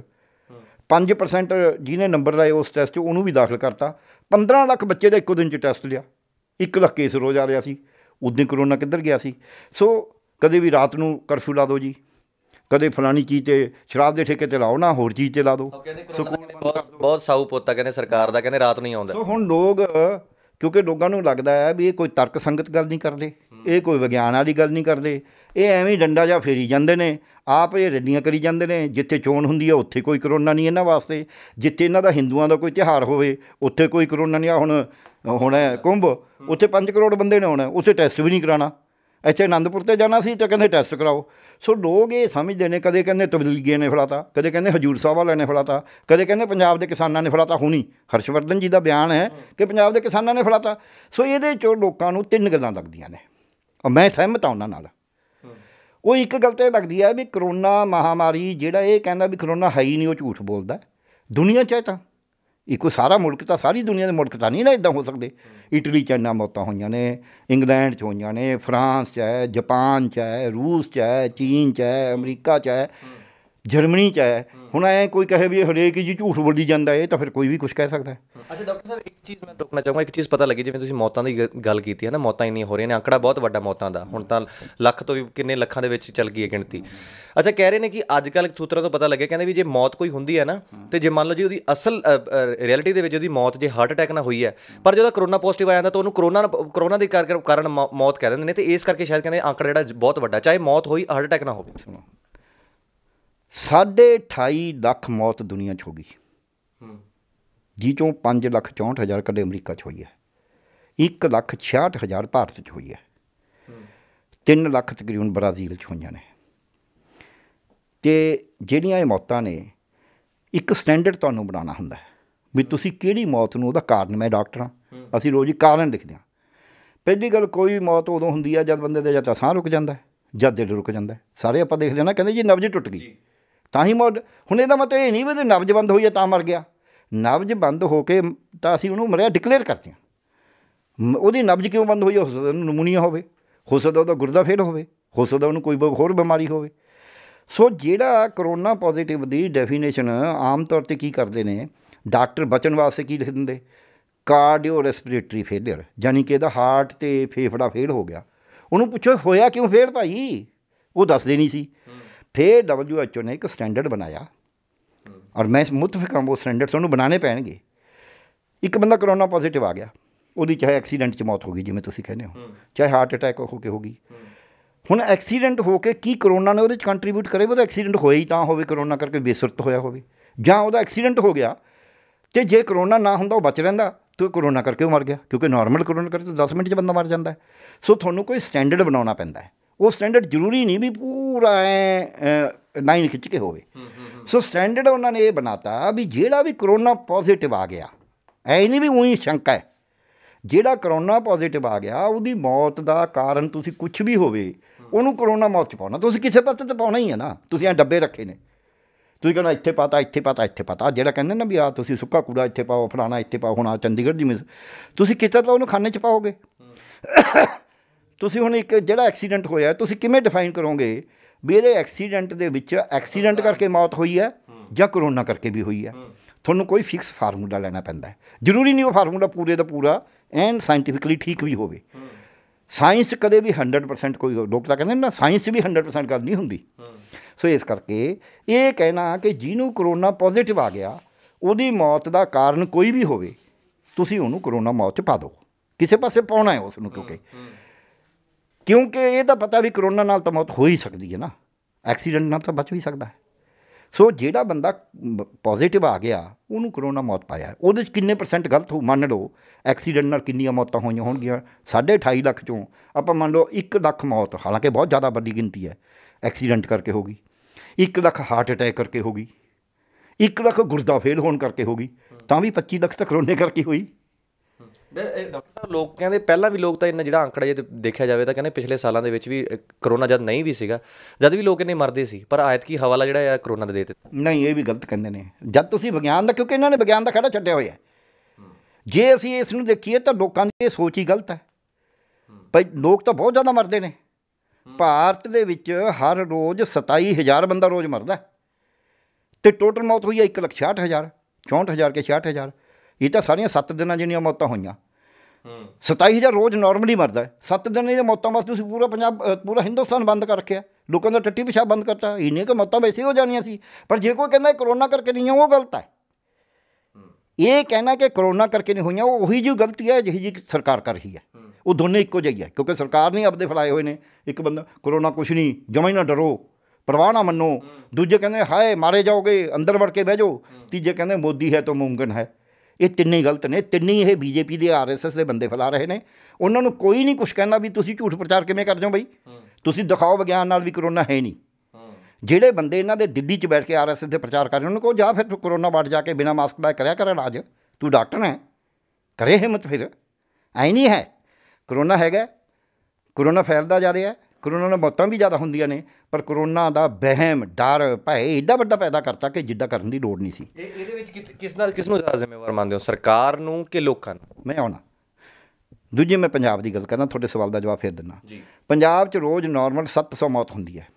5% ਜਿਹਨੇ ਨੰਬਰ ਲਾਏ ਉਸ ਟੈਸਟ 'ਚ ਉਹਨੂੰ ਵੀ ਦਾਖਲ ਕਰਤਾ 15 ਲੱਖ ਬੱਚੇ ਦਾ ਇੱਕੋ ਦਿਨ 'ਚ ਟੈਸਟ ਲਿਆ 1 ਲੱਖ ਕੇਸ ਰੋਜ਼ ਆ ਰਿਹਾ ਸੀ ਉਦੋਂ ਕਰੋਨਾ ਕਿੱਧਰ ਗਿਆ ਸੀ ਸੋ ਕਦੇ ਵੀ ਰਾਤ ਨੂੰ ਕਰਫਿਊ ਲਾ ਦਿਓ ਜੀ ਕਦੇ ਫਲਾਣੀ ਚੀਜ਼ ਤੇ ਸ਼ਰਾਬ ਦੇ ਠੇਕੇ ਤੇ ਲਾਓ ਨਾ ਹੋਰ ਚੀਜ਼ ਤੇ ਲਾ ਦਿਓ ਸੋ ਬਹੁਤ ਬਹੁਤ ਸਾਊ ਪੋਤਾ ਕਹਿੰਦੇ ਸਰਕਾਰ ਦਾ ਕਹਿੰਦੇ ਰਾਤ ਨਹੀਂ ਆਉਂਦਾ ਸੋ ਹੁਣ ਲੋਕ ਕਿਉਂਕਿ ਲੋਕਾਂ ਨੂੰ ਲੱਗਦਾ ਹੈ ਵੀ ਇਹ ਕੋਈ ਤਰਕ ਸੰਗਤ ਗੱਲ ਨਹੀਂ ਕਰਦੇ ਇਹ ਕੋਈ ਵਿਗਿਆਨ ਵਾਲੀ ਗੱਲ ਨਹੀਂ ਕਰਦੇ ਇਹ ਐਵੇਂ ਡੰਡਾ ਜਾਂ ਫੇਰੀ ਜਾਂਦੇ ਨੇ ਆਪ ਇਹ ਰੱਡੀਆਂ ਕਰੀ ਜਾਂਦੇ ਨੇ ਜਿੱਥੇ ਚੋਣ ਹੁੰਦੀ ਹੈ ਉੱਥੇ ਕੋਈ ਕਰੋਨਾ ਨਹੀਂ ਇਹਨਾਂ ਵਾਸਤੇ ਜਿੱਥੇ ਇਹਨਾਂ ਦਾ ਹਿੰਦੂਆਂ ਦਾ ਕੋਈ ਤਿਹਾਰ ਹੋਵੇ ਉੱਥੇ ਕੋਈ ਕਰੋਨਾ ਨਹੀਂ ਆ ਹੁਣ ਹੁਣ ਕੁੰਭ ਉੱਥੇ 5 ਕਰੋੜ ਬੰਦੇ ਨੇ ਆਉਣਾ ਉੱਥੇ ਟੈਸਟ ਵੀ ਨਹੀਂ ਕਰਾਣਾ ਇੱਥੇ ਆਨੰਦਪੁਰ ਤੇ ਜਾਣਾ ਸੀ ਤਾਂ ਕਹਿੰਦੇ ਟੈਸਟ ਕਰਾਓ ਸੋ ਲੋਕ ਇਹ ਸਮਝਦੇ ਨੇ ਕਦੇ ਕਹਿੰਦੇ ਤਬਦੀਲੀਆਂ ਨੇ ਫੜਾਤਾ ਕਦੇ ਕਹਿੰਦੇ ਹਜੂਰ ਸਾਹਿਬ ਵਾਲਿਆਂ ਨੇ ਫੜਾਤਾ ਕਦੇ ਕਹਿੰਦੇ ਪੰਜਾਬ ਦੇ ਕਿਸਾਨਾਂ ਨੇ ਫੜਾਤਾ ਹੁਣੀ ਹਰਸ਼ਵਰਧਨ ਜੀ ਦਾ ਬਿਆਨ ਹੈ ਕਿ ਪੰਜਾਬ ਦੇ ਕਿਸਾਨਾਂ ਨੇ ਫੜਾਤਾ ਸੋ ਇਹਦੇ ਚੋਂ ਲੋਕਾਂ ਨੂੰ ਤਿੰਨ ਗੱਲਾਂ ਲੱਗਦੀਆਂ ਨੇ ਔਰ ਮੈਂ ਸਹਿਮਤ ਹਾਂ ਉਹਨਾਂ ਨਾਲ ਉਹ ਇੱਕ ਗੱਲ ਤੇ ਲੱਗਦੀ ਹੈ ਵੀ ਕਰੋਨਾ ਮਹਾਮਾਰੀ ਜਿਹੜਾ ਇਹ ਕਹਿੰਦਾ ਵੀ ਕਰੋਨਾ ਹੈ ਹੀ ਨਹੀਂ ਉਹ ਝੂਠ ਬੋਲਦਾ ਦੁਨੀਆ 'ਚ ਤਾਂ ਇੱਕੋ ਸਾਰਾ ਮੁਲਕ ਤਾਂ ਸਾਰੀ ਦੁਨੀਆ ਦੇ ਮੁਲਕ ਤਾਂ ਨਹੀਂ ਨਾ ਇਦਾਂ ਹੋ ਸਕਦੇ ਇਟਲੀ 'ਚ ਇੰਨਾ ਮੌਤਾਂ ਹੋਈਆਂ ਨੇ ਇੰਗਲੈਂਡ 'ਚ ਹੋਈਆਂ ਨੇ ਫਰਾਂਸ 'ਚ ਹੈ ਜਾਪਾਨ 'ਚ ਹੈ ਰੂਸ 'ਚ ਹੈ ਚੀਨ 'ਚ ਹੈ ਅਮਰੀਕਾ 'ਚ ਹੈ ਜਰਮਨੀ ਚ ਹੈ ਹੁਣ ਐ ਕੋਈ ਕਹੇ ਵੀ ਹਰੇਕ ਜੀ ਝੂਠ ਬੋਲੀ ਜਾਂਦਾ ਇਹ ਤਾਂ ਫਿਰ ਕੋਈ ਵੀ ਕੁਝ ਕਹਿ ਸਕਦਾ ਅੱਛਾ ਡਾਕਟਰ ਸਾਹਿਬ ਇੱਕ ਚੀਜ਼ ਮੈਂ ਰੋਕਣਾ ਚਾਹੂੰਗਾ ਇੱਕ ਚੀਜ਼ ਪਤਾ ਲੱਗੀ ਜਿਵੇਂ ਤੁਸੀਂ ਮੌਤਾਂ ਦੀ ਗੱਲ ਕੀਤੀ ਹੈ ਨਾ ਮੌਤਾਂ ਇੰਨੀਆਂ ਹੋ ਰਹੀਆਂ ਨੇ ਅੰਕੜਾ ਬਹੁਤ ਵੱਡਾ ਮੌਤਾਂ ਦਾ ਹੁਣ ਤਾਂ ਲੱਖ ਤੋਂ ਵੀ ਕਿੰਨੇ ਲੱਖਾਂ ਦੇ ਵਿੱਚ ਚੱਲ ਗਈ ਹੈ ਗਿਣਤੀ ਅੱਛਾ ਕਹਿ ਰਹੇ ਨੇ ਕਿ ਅੱਜ ਕੱਲ ਸੂਤਰਾਂ ਤੋਂ ਪਤਾ ਲੱਗਿਆ ਕਹਿੰਦੇ ਵੀ ਜੇ ਮੌਤ ਕੋਈ ਹੁੰਦੀ ਹੈ ਨਾ ਤੇ ਜੇ ਮੰਨ ਲਓ ਜੀ ਉਹਦੀ ਅਸਲ ਰਿਐਲਿਟੀ ਦੇ ਵਿੱਚ ਉਹਦੀ ਮੌਤ ਜੇ ਹਾਰਟ ਅਟੈਕ ਨਾਲ ਹੋਈ ਹੈ ਪਰ ਜਦੋਂ ਕਰੋਨਾ ਪੋਜ਼ਿਟਿਵ ਆ ਜਾਂਦਾ ਤਾਂ ਉਹਨੂੰ ਕਰੋਨਾ ਕਰੋਨਾ ਦੇ ਕਾਰਨ ਮੌਤ ਕਹਿ ਦਿੰਦੇ ਨੇ ਤੇ ਇਸ ਕਰਕੇ ਸ਼ਾਇਦ ਕਹਿੰਦੇ ਅੰਕੜਾ ਜਿਹੜਾ ਬਹੁਤ ਵੱਡਾ ਚਾਹੇ ਮੌਤ ਹੋਈ ਹਾਰਟ ਅਟੈਕ ਨਾਲ ਹੋਵੇ 28.5 ਲੱਖ ਮੌਤ ਦੁਨੀਆ 'ਚ ਹੋ ਗਈ ਜੀ ਚੋਂ 5 ਲੱਖ 64 ਹਜ਼ਾਰ ਕੱਲੇ ਅਮਰੀਕਾ 'ਚ ਹੋਈ ਹੈ 1 ਲੱਖ 66 ਹਜ਼ਾਰ ਭਾਰਤ 'ਚ ਹੋਈ ਹੈ 3 ਲੱਖ ਤਕਰੀਬਨ ਬ੍ਰਾਜ਼ੀਲ 'ਚ ਹੋਈਆਂ ਨੇ ਤੇ ਜਿਹੜੀਆਂ ਇਹ ਮੌਤਾਂ ਨੇ ਇੱਕ ਸਟੈਂਡਰਡ ਤੁਹਾਨੂੰ ਬਣਾਉਣਾ ਹੁੰਦਾ ਹੈ ਵੀ ਤੁਸੀਂ ਕਿਹੜੀ ਮੌਤ ਨੂੰ ਉਹਦਾ ਕਾਰਨ ਮੈਂ ਡਾਕਟਰ ਹਾਂ ਅਸੀਂ ਰੋਜ਼ ਹੀ ਕਾਰਨ ਲਿਖਦੇ ਹਾਂ ਪਹਿਲੀ ਗੱਲ ਕੋਈ ਮੌਤ ਉਦੋਂ ਹੁੰਦੀ ਹੈ ਜਦ ਬੰਦੇ ਦੇ ਜਾਂ ਤਾਂ ਸਾਹ ਰੁਕ ਜਾਂਦਾ ਹੈ ਜਾਂ ਦਿਲ ਰੁਕ ਜਾਂਦਾ ਸਾਰੇ ਆਪਾਂ ਦੇਖਦੇ ਹਾਂ ਨਾ ਕਹਿੰਦੇ ਜੀ ਨਬਜ਼ ਟੁੱਟ ਗਈ ਤਾਂ ਹੀ ਮੌਤ ਹੁਣ ਇਹਦਾ ਮਤਲਬ ਇਹ ਨਹੀਂ ਵੀ ਨਬਜ ਬੰਦ ਹੋਈ ਤਾਂ ਮਰ ਗਿਆ ਨਬਜ ਬੰਦ ਹੋ ਕੇ ਤਾਂ ਅਸੀਂ ਉਹਨੂੰ ਮਰਿਆ ਡਿਕਲੇਅਰ ਕਰਦੇ ਹਾਂ ਉਹਦੀ ਨਬਜ ਕਿਉਂ ਬੰਦ ਹੋਈ ਹੋ ਸਕਦਾ ਉਹਨੂੰ ਨਮੂਨੀਆ ਹੋਵੇ ਹੋ ਸਕਦਾ ਉਹਦਾ ਗੁਰਦਾ ਫੇਲ ਹੋਵੇ ਹੋ ਸਕਦਾ ਉਹਨੂੰ ਕੋਈ ਹੋਰ ਬਿਮਾਰੀ ਹੋਵੇ ਸੋ ਜਿਹੜਾ ਕਰੋਨਾ ਪੋਜ਼ਿਟਿਵ ਦੀ ਡੈਫੀਨੇਸ਼ਨ ਆਮ ਤੌਰ ਤੇ ਕੀ ਕਰਦੇ ਨੇ ਡਾਕਟਰ ਬਚਨ ਵਾਸਤੇ ਕੀ ਲਿਖ ਦਿੰਦੇ ਕਾਰਡੀਓ ਰੈਸਪੀਰੇਟਰੀ ਫੇਲਰ ਯਾਨੀ ਕਿ ਇਹਦਾ ਹਾਰਟ ਤੇ ਫੇਫੜਾ ਫੇਲ ਹੋ ਗਿਆ ਉਹਨੂੰ ਪੁੱਛੋ ਹੋਇਆ ਕਿਉਂ ਫੇਲ ਭਾਈ ਉਹ ਦੱਸਦੇ ਨਹੀਂ ਸੀ ਫਿਰ ਡਬਲਯੂ ਨੇ ਇੱਕ ਸਟੈਂਡਰਡ ਬਣਾਇਆ ਔਰ ਮੈਂ ਮੁਤਫਕ ਹਾਂ ਉਹ ਸਟੈਂਡਰਡ ਉਹਨੂੰ ਬਣਾਣੇ ਪੈਣਗੇ ਇੱਕ ਬੰਦਾ ਕਰੋਨਾ ਪੋਜ਼ਿਟਿਵ ਆ ਗਿਆ ਉਹਦੀ ਚਾਹੇ ਐਕਸੀਡੈਂਟ 'ਚ ਮੌਤ ਹੋ ਗਈ ਜਿਵੇਂ ਤੁਸੀਂ ਕਹਿੰਦੇ ਹੋ ਚਾਹੇ ਹਾਰਟ ਅਟੈਕ ਹੋ ਕੇ ਹੋ ਗਈ ਹੁਣ ਐਕਸੀਡੈਂਟ ਹੋ ਕੇ ਕੀ ਕਰੋਨਾ ਨੇ ਉਹਦੇ 'ਚ ਕੰਟਰੀਬਿਊਟ ਕਰੇ ਉਹਦਾ ਐਕਸੀਡੈਂਟ ਹੋਇਆ ਹੀ ਤਾਂ ਹੋਵੇ ਕਰੋਨਾ ਕਰਕੇ ਬੇਸੁਰਤ ਹੋਇਆ ਹੋਵੇ ਜਾਂ ਉਹਦਾ ਐਕਸੀਡੈਂਟ ਹੋ ਗਿਆ ਤੇ ਜੇ ਕਰੋਨਾ ਨਾ ਹੁੰਦਾ ਉਹ ਬਚ ਰਹਿੰਦਾ ਤੇ ਕਰੋਨਾ ਕਰਕੇ ਉਹ ਮਰ ਗਿਆ ਕਿਉਂਕਿ ਨਾਰਮਲ ਕਰੋਨਾ ਕਰਕੇ 10 ਮਿੰਟ 'ਚ ਬੰਦਾ ਮਰ ਜਾਂਦਾ ਸੋ ਤੁਹਾਨੂੰ ਕੋਈ ਸਟੈਂਡਰਡ ਬਣਾਉਣਾ ਪੈਂਦਾ ਹੈ ਉਹ ਸਟੈਂਡਰਡ ਜ਼ਰੂਰੀ ਨਹੀਂ ਵੀ ਪੂਰਾ ਐ ਨਾਈਨ ਖਿੱਚ ਕੇ ਹੋਵੇ ਸੋ ਸਟੈਂਡਰਡ ਉਹਨਾਂ ਨੇ ਇਹ ਬਣਾਤਾ ਵੀ ਜਿਹੜਾ ਵੀ ਕਰੋਨਾ ਪੋਜ਼ਿਟਿਵ ਆ ਗਿਆ ਐ ਨਹੀਂ ਵੀ ਉਹੀ ਸ਼ੰਕਾ ਹੈ ਜਿਹੜਾ ਕਰੋਨਾ ਪੋਜ਼ਿਟਿਵ ਆ ਗਿਆ ਉਹਦੀ ਮੌਤ ਦਾ ਕਾਰਨ ਤੁਸੀਂ ਕੁਝ ਵੀ ਹੋਵੇ ਉਹਨੂੰ ਕਰੋਨਾ ਮੌਤ ਚ ਪਾਉਣਾ ਤੁਸੀਂ ਕਿਸੇ ਪਾਸੇ ਤੇ ਪਾਉਣਾ ਹੀ ਹੈ ਨਾ ਤੁਸੀਂ ਐ ਡੱਬੇ ਰੱਖੇ ਨੇ ਤੁਸੀਂ ਕਹਿੰਦਾ ਇੱਥੇ ਪਾਤਾ ਇੱਥੇ ਪਾਤਾ ਇੱਥੇ ਪਾਤਾ ਜਿਹੜਾ ਕਹਿੰਦੇ ਨਾ ਵੀ ਆ ਤੁਸੀਂ ਸੁੱਕਾ ਕੂੜਾ ਇੱਥੇ ਪਾਓ ਫਲਾਣਾ ਇੱਥੇ ਪਾਓ ਹੁਣ ਆ ਚੰਡੀਗੜ੍ਹ ਦੀ ਮਿਸ ਤੁਸੀਂ ਕਿਤੇ ਤਾਂ ਉਹਨੂੰ ਖਾਨੇ ਚ ਪਾਓਗੇ ਤੁਸੀਂ ਹੁਣ ਇੱਕ ਜਿਹੜਾ ਐਕਸੀਡੈਂਟ ਹੋਇਆ ਤੁਸੀਂ ਕਿਵੇਂ ਡਿਫਾਈਨ ਕਰੋਗੇ ਵੀ ਇਹਦੇ ਐਕਸੀਡੈਂਟ ਦੇ ਵਿੱਚ ਐਕਸੀਡੈਂਟ ਕਰਕੇ ਮੌਤ ਹੋਈ ਹੈ ਜਾਂ ਕਰੋਨਾ ਕਰਕੇ ਵੀ ਹੋਈ ਹੈ ਤੁਹਾਨੂੰ ਕੋਈ ਫਿਕਸ ਫਾਰਮੂਲਾ ਲੈਣਾ ਪੈਂਦਾ ਹੈ ਜ਼ਰੂਰੀ ਨਹੀਂ ਉਹ ਫਾਰਮੂਲਾ ਪੂਰੇ ਦਾ ਪੂਰਾ ਐਂਡ ਸਾਇੰਟੀਫਿਕਲੀ ਠੀਕ ਵੀ ਹੋਵੇ ਸਾਇੰਸ ਕਦੇ ਵੀ 100% ਕੋਈ ਲੋਕ ਤਾਂ ਕਹਿੰਦੇ ਨਾ ਸਾਇੰਸ ਵੀ 100% ਗੱਲ ਨਹੀਂ ਹੁੰਦੀ ਸੋ ਇਸ ਕਰਕੇ ਇਹ ਕਹਿਣਾ ਕਿ ਜਿਹਨੂੰ ਕਰੋਨਾ ਪੋਜ਼ਿਟਿਵ ਆ ਗਿਆ ਉਹਦੀ ਮੌਤ ਦਾ ਕਾਰਨ ਕੋਈ ਵੀ ਹੋਵੇ ਤੁਸੀਂ ਉਹਨੂੰ ਕਰੋਨਾ ਮੌਤ 'ਚ ਪਾ ਦਿਓ ਕਿਸੇ ਪਾਸੇ ਪਾਉਣਾ ਹੈ ਉਸ ਨੂੰ ਕਿਉਂਕਿ ਕਿਉਂਕਿ ਇਹ ਤਾਂ ਪਤਾ ਵੀ ਕਰੋਨਾ ਨਾਲ ਤਾਂ ਮੌਤ ਹੋ ਹੀ ਸਕਦੀ ਹੈ ਨਾ ਐਕਸੀਡੈਂਟ ਨਾਲ ਤਾਂ ਬਚ ਵੀ ਸਕਦਾ ਹੈ ਸੋ ਜਿਹੜਾ ਬੰਦਾ ਪੋਜ਼ਿਟਿਵ ਆ ਗਿਆ ਉਹਨੂੰ ਕਰੋਨਾ ਮੌਤ ਪਾਇਆ ਉਹਦੇ ਚ ਕਿੰਨੇ ਪਰਸੈਂਟ ਗਲਤ ਹੋ ਮੰਨ ਲਓ ਐਕਸੀਡੈਂਟ ਨਾਲ ਕਿੰਨੀਆਂ ਮੌਤਾਂ ਹੋਈਆਂ ਹੋਣਗੀਆਂ 2.5 ਲੱਖ ਚੋਂ ਆਪਾਂ ਮੰਨ ਲਓ 1 ਲੱਖ ਮੌਤ ਹਾਲਾਂਕਿ ਬਹੁਤ ਜ਼ਿਆਦਾ ਵੱਡੀ ਗਿਣਤੀ ਹੈ ਐਕਸੀਡੈਂਟ ਕਰਕੇ ਹੋ ਗਈ 1 ਲੱਖ ਹਾਰਟ ਅਟੈਕ ਕਰਕੇ ਹੋ ਗਈ 1 ਲੱਖ ਗੁਰਦਾ ਫੇਲ ਹੋਣ ਕਰਕੇ ਹੋ ਗਈ ਤਾਂ ਵੀ 25 ਲੱਖ ਤਾਂ ਕਰੋਨੇ ਕਰਕੇ ਹੋਈ ਡਾਕਟਰ ਲੋਕ ਕਹਿੰਦੇ ਪਹਿਲਾਂ ਵੀ ਲੋਕ ਤਾਂ ਇਹਨਾਂ ਜਿਹੜਾ ਅੰਕੜਾ ਜੇ ਦੇਖਿਆ ਜਾਵੇ ਤਾਂ ਕਹਿੰਦੇ ਪਿਛਲੇ ਸਾਲਾਂ ਦੇ ਵਿੱਚ ਵੀ ਕਰੋਨਾ ਜਦ ਨਹੀਂ ਵੀ ਸੀਗਾ ਜਦ ਵੀ ਲੋਕ ਇਹਨੇ ਮਰਦੇ ਸੀ ਪਰ ਆਇਤ ਕੀ ਹਵਾਲਾ ਜਿਹੜਾ ਆ ਕਰੋਨਾ ਦੇ ਦੇ ਦਿੱਤਾ ਨਹੀਂ ਇਹ ਵੀ ਗਲਤ ਕਹਿੰਦੇ ਨੇ ਜਦ ਤੁਸੀਂ ਵਿਗਿਆਨ ਦਾ ਕਿਉਂਕਿ ਇਹਨਾਂ ਨੇ ਵਿਗਿਆਨ ਦਾ ਖੜਾ ਛੱਡਿਆ ਹੋਇਆ ਜੇ ਅਸੀਂ ਇਸ ਨੂੰ ਦੇਖੀਏ ਤਾਂ ਲੋਕਾਂ ਦੀ ਇਹ ਸੋਚ ਹੀ ਗਲਤ ਹੈ ਭਾਈ ਲੋਕ ਤਾਂ ਬਹੁਤ ਜ਼ਿਆਦਾ ਮਰਦੇ ਨੇ ਭਾਰਤ ਦੇ ਵਿੱਚ ਹਰ ਰੋਜ਼ 27000 ਬੰਦਾ ਰੋਜ਼ ਮਰਦਾ ਤੇ ਟੋਟਲ ਮੌਤ ਹੋਈ ਹੈ 1,60,000 64000 ਕੇ 66000 ਇਹ ਤਾਂ ਸਾਰੀਆਂ 7 ਦਿਨਾਂ ਜਿਹੜੀਆਂ ਮੌਤਾਂ ਹੋਈਆਂ ਹੂੰ 27000 ਰੋਜ਼ ਨਾਰਮਲੀ ਮਰਦਾ 7 ਦਿਨਾਂ ਇਹ ਮੌਤਾਂ ਵਾਸਤੇ ਤੁਸੀਂ ਪੂਰਾ ਪੰਜਾਬ ਪੂਰਾ ਹਿੰਦੁਸਤਾਨ ਬੰਦ ਕਰ ਰੱਖਿਆ ਲੋਕਾਂ ਦਾ ਟੱਟੀ ਪਿਸ਼ਾਬ ਬੰਦ ਕਰਤਾ ਇੰਨੇ ਕਿ ਮੌਤਾਂ ਵੈਸੇ ਹੋ ਜਾਣੀਆਂ ਸੀ ਪਰ ਜੇ ਕੋਈ ਕਹਿੰਦਾ ਕਰੋਨਾ ਕਰਕੇ ਨਹੀਂ ਹੋਇਆ ਉਹ ਗਲਤ ਹੈ ਇਹ ਕਹਿਣਾ ਕਿ ਕਰੋਨਾ ਕਰਕੇ ਨਹੀਂ ਹੋਈਆਂ ਉਹ ਉਹੀ ਜੀ ਗਲਤੀ ਹੈ ਜਿਹੀ ਜੀ ਸਰਕਾਰ ਕਰ ਰਹੀ ਹੈ ਉਹ ਦੋਨੇ ਇੱਕੋ ਜਿਹੀ ਹੈ ਕਿਉਂਕਿ ਸਰਕਾਰ ਨਹੀਂ ਆਪਦੇ ਫਲਾਏ ਹੋਏ ਨੇ ਇੱਕ ਬੰਦਾ ਕਰੋਨਾ ਕੁਛ ਨਹੀਂ ਜਮਾ ਹੀ ਨਾ ਡਰੋ ਪਰਵਾਹ ਨਾ ਮੰਨੋ ਦੂਜੇ ਕਹਿੰਦੇ ਹਾਏ ਮਾਰੇ ਜਾਓਗੇ ਅੰਦਰ ਵੜ ਕੇ ਬਹਿ ਜਾਓ ਤੀਜੇ ਕਹਿੰਦੇ ਮੋਦੀ ਹੈ ਤਾਂ ਮੁਮਕਨ ਹੈ ਇਹ ਤਿੰਨੇ ਹੀ ਗਲਤ ਨੇ ਤਿੰਨੇ ਇਹ ਬੀਜੇਪੀ ਦੇ ਆਰਐਸਐਸ ਦੇ ਬੰਦੇ ਫਲਾ ਰਹੇ ਨੇ ਉਹਨਾਂ ਨੂੰ ਕੋਈ ਨਹੀਂ ਕੁਝ ਕਹਿੰਦਾ ਵੀ ਤੁਸੀਂ ਝੂਠ ਪ੍ਰਚਾਰ ਕਿਵੇਂ ਕਰਦੇ ਹੋ ਬਈ ਤੁਸੀਂ ਦਿਖਾਓ ਵਿਗਿਆਨ ਨਾਲ ਵੀ ਕਰੋਨਾ ਹੈ ਨਹੀਂ ਜਿਹੜੇ ਬੰਦੇ ਇਹਨਾਂ ਦੇ ਦਿੱਲੀ 'ਚ ਬੈਠ ਕੇ ਆਰਐਸਐਸ ਦੇ ਪ੍ਰਚਾਰ ਕਰ ਰਹੇ ਉਹਨਾਂ ਨੂੰ ਕਹੋ ਜਾ ਫਿਰ ਕਰੋਨਾ ਵਾਰਡ ਜਾ ਕੇ ਬਿਨਾਂ ਮਾਸਕ ਦਾ ਕਰਿਆ ਕਰਨ ਅੱਜ ਤੂੰ ਡਾਕਟਰ ਹੈ ਕਰੇ ਹਿੰਮਤ ਫਿਰ ਐ ਨਹੀਂ ਹੈ ਕਰੋਨਾ ਹੈਗਾ ਕਰੋਨਾ ਫੈਲਦਾ ਜਾ ਰਿਹਾ ਕਰੋਨਾ ਨਾਲ ਮੌਤਾਂ ਵੀ ਜ਼ਿਆਦਾ ਹੁੰਦੀਆਂ ਨੇ ਪਰ ਕਰੋਨਾ ਦਾ ਵਹਿਮ ਡਰ ਭੈ ਏਡਾ ਵੱਡਾ ਪੈਦਾ ਕਰਤਾ ਕਿ ਜਿੱਡਾ ਕਰਨ ਦੀ ਲੋੜ ਨਹੀਂ ਸੀ ਇਹਦੇ ਵਿੱਚ ਕਿਸ ਨਾਲ ਕਿਸ ਨੂੰ ਜ਼ਿਆਦਾ ਜ਼ਿੰਮੇਵਾਰ ਮੰਨਦੇ ਹੋ ਸਰਕਾਰ ਨੂੰ ਕਿ ਲੋਕਾਂ ਨੂੰ ਮੈਂ ਆਉਣਾ ਦੂਜੀ ਮੈਂ ਪੰਜਾਬ ਦੀ ਗੱਲ ਕਰਦਾ ਤੁਹਾਡੇ ਸਵਾਲ ਦਾ ਜਵਾਬ ਫੇਰ ਦਿੰਦਾ ਜੀ ਪੰਜਾਬ 'ਚ ਰੋਜ਼ ਨਾਰਮਲ 700 ਮੌਤ ਹੁੰਦੀ ਹੈ